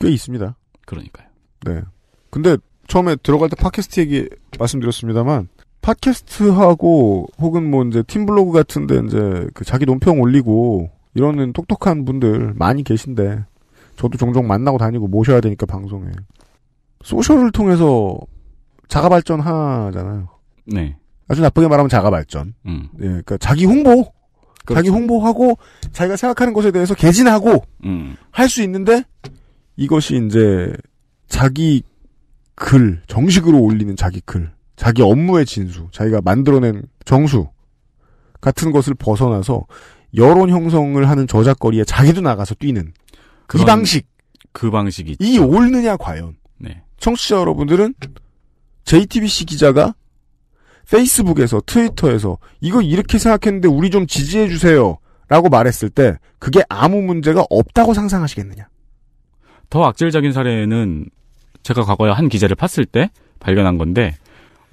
꽤 있습니다. 그러니까요. 네. 근데 처음에 들어갈 때 팟캐스트 얘기 말씀드렸습니다만, 팟캐스트하고 혹은 뭐 이제 팀블로그 같은데 이제 그 자기 논평 올리고 이런 똑똑한 분들 많이 계신데 저도 종종 만나고 다니고 모셔야 되니까 방송에 소셜을 통해서 자가 발전하잖아요. 네. 아주 나쁘게 말하면 자가 발전. 음. 예, 그러니까 자기 홍보, 그렇죠. 자기 홍보하고 자기가 생각하는 것에 대해서 개진하고 음. 할수 있는데 이것이 이제 자기 글 정식으로 올리는 자기 글, 자기 업무의 진수, 자기가 만들어낸 정수 같은 것을 벗어나서 여론 형성을 하는 저작거리에 자기도 나가서 뛰는 그 방식 그 방식이 이 옳느냐 과연 네. 청취자 여러분들은 JTBC 기자가 페이스북에서 트위터에서 이거 이렇게 생각했는데 우리 좀 지지해 주세요 라고 말했을 때 그게 아무 문제가 없다고 상상하시겠느냐 더 악질적인 사례는 제가 과거에 한 기자를 팠을 때 발견한 건데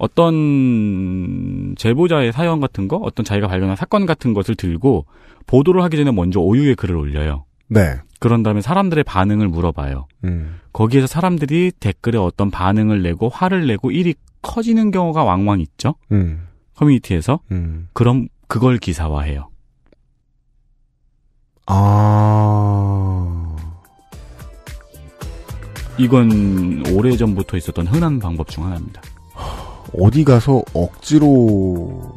어떤 제보자의 사연 같은 거, 어떤 자기가 발견한 사건 같은 것을 들고 보도를 하기 전에 먼저 오유의 글을 올려요. 네. 그런 다음에 사람들의 반응을 물어봐요. 음. 거기에서 사람들이 댓글에 어떤 반응을 내고 화를 내고 일이 커지는 경우가 왕왕 있죠. 음. 커뮤니티에서. 음. 그럼 그걸 기사화해요. 아. 이건 오래전부터 있었던 흔한 방법 중 하나입니다. 어디 가서 억지로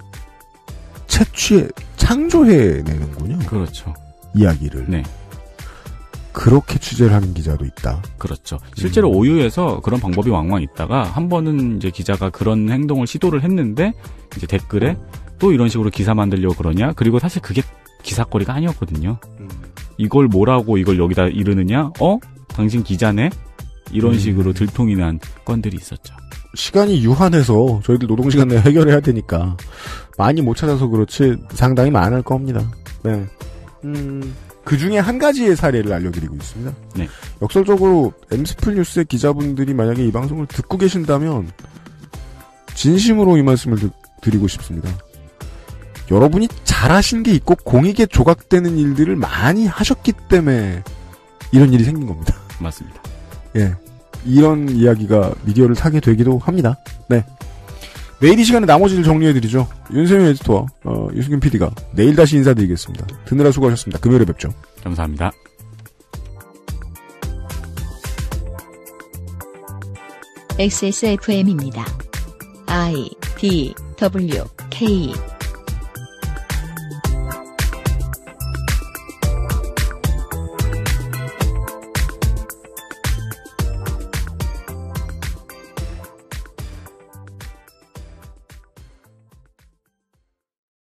채취해 창조해내는군요. 그렇죠. 이야기를. 네. 그렇게 취재를 하는 기자도 있다. 그렇죠. 실제로 음. 오유에서 그런 방법이 왕왕 있다가 한 번은 이제 기자가 그런 행동을 시도를 했는데 이제 댓글에 음. 또 이런 식으로 기사 만들려고 그러냐. 그리고 사실 그게 기사거리가 아니었거든요. 음. 이걸 뭐라고 이걸 여기다 이르느냐? 어? 당신 기자네? 이런 음. 식으로 들통이 난 건들이 있었죠. 시간이 유한해서 저희들 노동시간 내에 해결해야 되니까 많이 못 찾아서 그렇지 상당히 많을 겁니다. 네. 음, 그 중에 한 가지의 사례를 알려드리고 있습니다. 네. 역설적으로 엠스플 뉴스의 기자분들이 만약에 이 방송을 듣고 계신다면 진심으로 이 말씀을 드리고 싶습니다. 여러분이 잘하신 게 있고 공익에 조각되는 일들을 많이 하셨기 때문에 이런 일이 생긴 겁니다. 맞습니다. 예. 이런 이야기가 미디어를 타게 되기도 합니다. 네. 내일 이 시간에 나머지를 정리해드리죠. 윤세민 에디터 어, 유승균 PD가 내일 다시 인사드리겠습니다. 드느라 수고하셨습니다. 금요일에 뵙죠. 감사합니다. XSFM입니다. I D W K